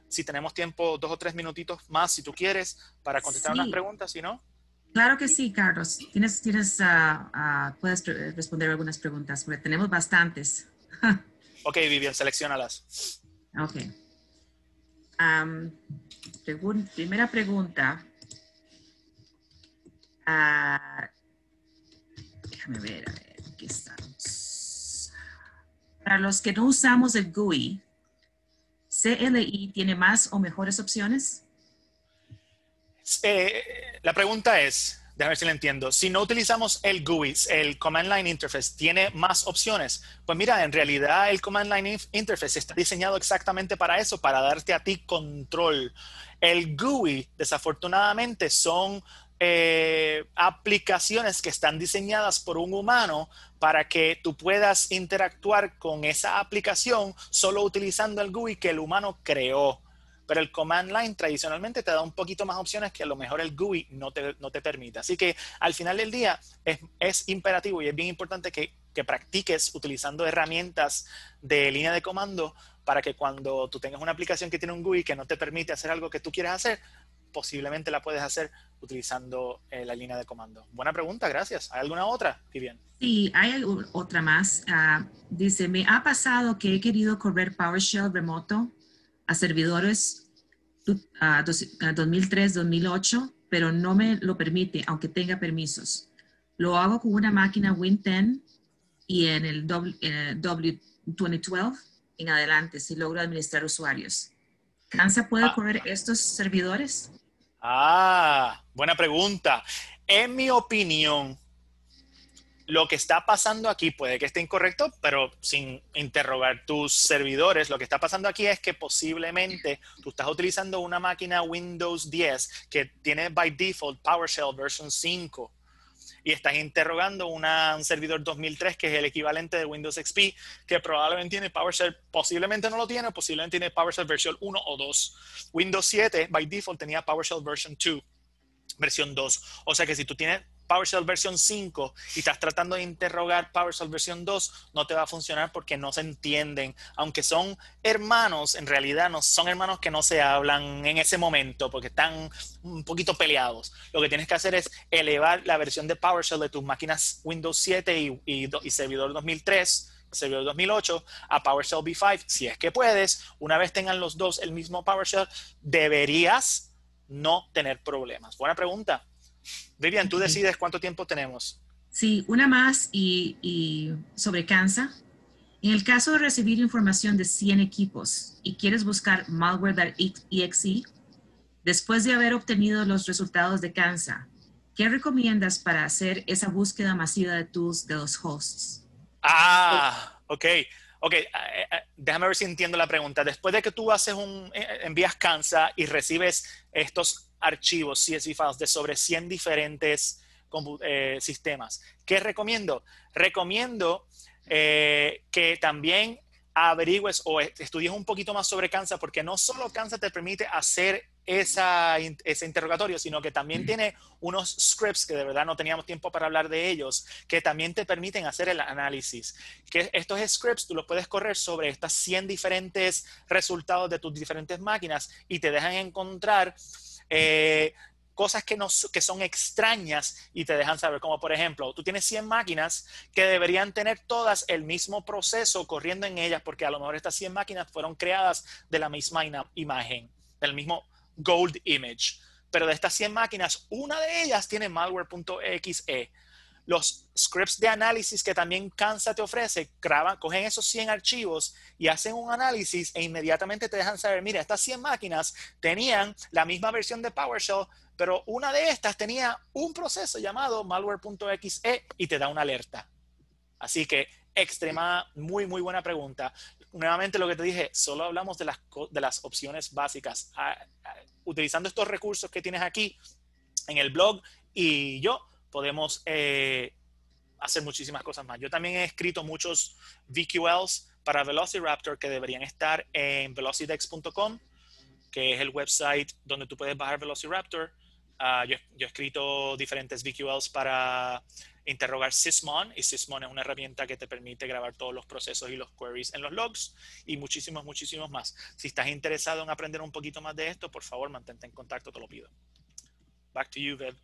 Speaker 2: si tenemos tiempo, dos o tres minutitos más, si tú quieres, para contestar unas preguntas, si no.
Speaker 1: Claro que sí, Carlos. Tienes, tienes, ah, ah, puedes responder algunas preguntas, porque tenemos bastantes. [LAUGHS]
Speaker 2: ok, Vivian, seleccionalas.
Speaker 1: Ok. Um, primera pregunta. Ah, déjame ver, aquí estamos. Para los que no usamos el GUI, ¿CLI tiene más o mejores opciones?
Speaker 2: Eh, la pregunta es, déjame ver si la entiendo, si no utilizamos el GUI, el Command Line Interface, ¿tiene más opciones? Pues mira, en realidad el Command Line Interface está diseñado exactamente para eso, para darte a ti control. El GUI, desafortunadamente, son eh, aplicaciones que están diseñadas por un humano para que tú puedas interactuar con esa aplicación solo utilizando el GUI que el humano creó. Pero el command line tradicionalmente te da un poquito más opciones que a lo mejor el GUI no te, no te permite. Así que al final del día es, imperativo y es bien importante que, practiques utilizando herramientas de línea de comando para que cuando tú tengas una aplicación que tiene un GUI que no te permite hacer algo que tú quieras hacer, posiblemente la puedes hacer utilizando eh, la línea de comando. Buena pregunta, gracias. ¿Hay alguna otra,
Speaker 1: Sí, hay otra más. Ah, dice, me ha pasado que he querido correr PowerShell remoto a servidores 2003-2008, pero no me lo permite, aunque tenga permisos. Lo hago con una máquina Win10 y en el W2012 eh, en adelante, si logro administrar usuarios. ¿Cansa puede ah. correr estos servidores?
Speaker 2: Ah, buena pregunta. En mi opinión, lo que está pasando aquí puede que esté incorrecto, pero sin interrogar tus servidores, lo que está pasando aquí es que posiblemente tú estás utilizando una máquina Windows 10 que tiene by default PowerShell version 5 y estás interrogando un servidor 2003 que es el equivalente de Windows XP que probablemente tiene PowerShell, posiblemente no lo tiene, posiblemente tiene PowerShell versión 1 o 2. Windows 7 by default tenía PowerShell version 2 versión 2. O sea que si tú tienes PowerShell versión 5 y estás tratando de interrogar PowerShell versión 2, no te va a funcionar porque no se entienden. Aunque son hermanos, en realidad no son hermanos que no se hablan en ese momento porque están un poquito peleados. Lo que tienes que hacer es elevar la versión de PowerShell de tus máquinas Windows 7 y, servidor 2003 servidor 2008 a PowerShell V5, si es que puedes, una vez tengan los dos el mismo PowerShell, deberías no tener problemas. Buena pregunta. Vivian, tú decides cuánto tiempo tenemos.
Speaker 1: Sí, una más y, sobre CANSA. En el caso de recibir información de 100 equipos y quieres buscar malware.exe, e e, después de haber obtenido los resultados de CANSA, ¿qué recomiendas para hacer esa búsqueda masiva de tools de los hosts?
Speaker 2: Ah, ok. Ok, eh, eh, déjame ver si entiendo la pregunta. Después de que tú haces un, eh, envías CANSA y recibes estos archivos, CSV files, de sobre 100 diferentes eh, sistemas. ¿Qué recomiendo? Recomiendo eh, que también averigües o estudies un poquito más sobre Kansas, porque no solo Kansas te permite hacer esa, ese interrogatorio, sino que también tiene unos scripts que de verdad no teníamos tiempo para hablar de ellos, que también te permiten hacer el análisis. Que estos scripts tú los puedes correr sobre estas 100 diferentes resultados de tus diferentes máquinas y te dejan encontrar eh, cosas que, que son extrañas y te dejan saber, como por ejemplo, tú tienes 100 máquinas que deberían tener todas el mismo proceso corriendo en ellas, porque a lo mejor estas 100 máquinas fueron creadas de la misma imagen, del mismo gold image. Pero de estas 100 máquinas, una de ellas tiene malware.exe los scripts de análisis que también Cansa te ofrece, graban, cogen esos 100 archivos y hacen un análisis e inmediatamente te dejan saber, mira, estas 100 máquinas tenían la misma versión de PowerShell, pero una de estas tenía un proceso llamado malware.exe y te da una alerta. Así que extrema, muy, muy buena pregunta. Nuevamente lo que te dije, solo hablamos de las, de las opciones básicas. Ah, ah, utilizando estos recursos que tienes aquí en el blog y yo, podemos eh, hacer muchísimas cosas más. Yo también he escrito muchos VQLs para Velociraptor que deberían estar en velocidex.com, que es el website donde tú puedes bajar Velociraptor. Uh, yo, yo, he escrito diferentes VQLs para interrogar Sysmon y Sysmon es una herramienta que te permite grabar todos los procesos y los queries en los logs y muchísimos, muchísimos más. Si estás interesado en aprender un poquito más de esto, por favor mantente en contacto, te lo pido. Back to you, Viv.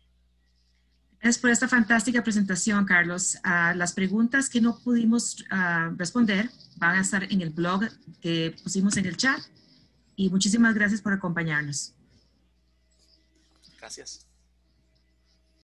Speaker 1: Gracias por esta fantástica presentación, Carlos. Ah, las preguntas que no pudimos ah, responder van a estar en el blog que pusimos en el chat. Y muchísimas gracias por acompañarnos.
Speaker 2: Gracias.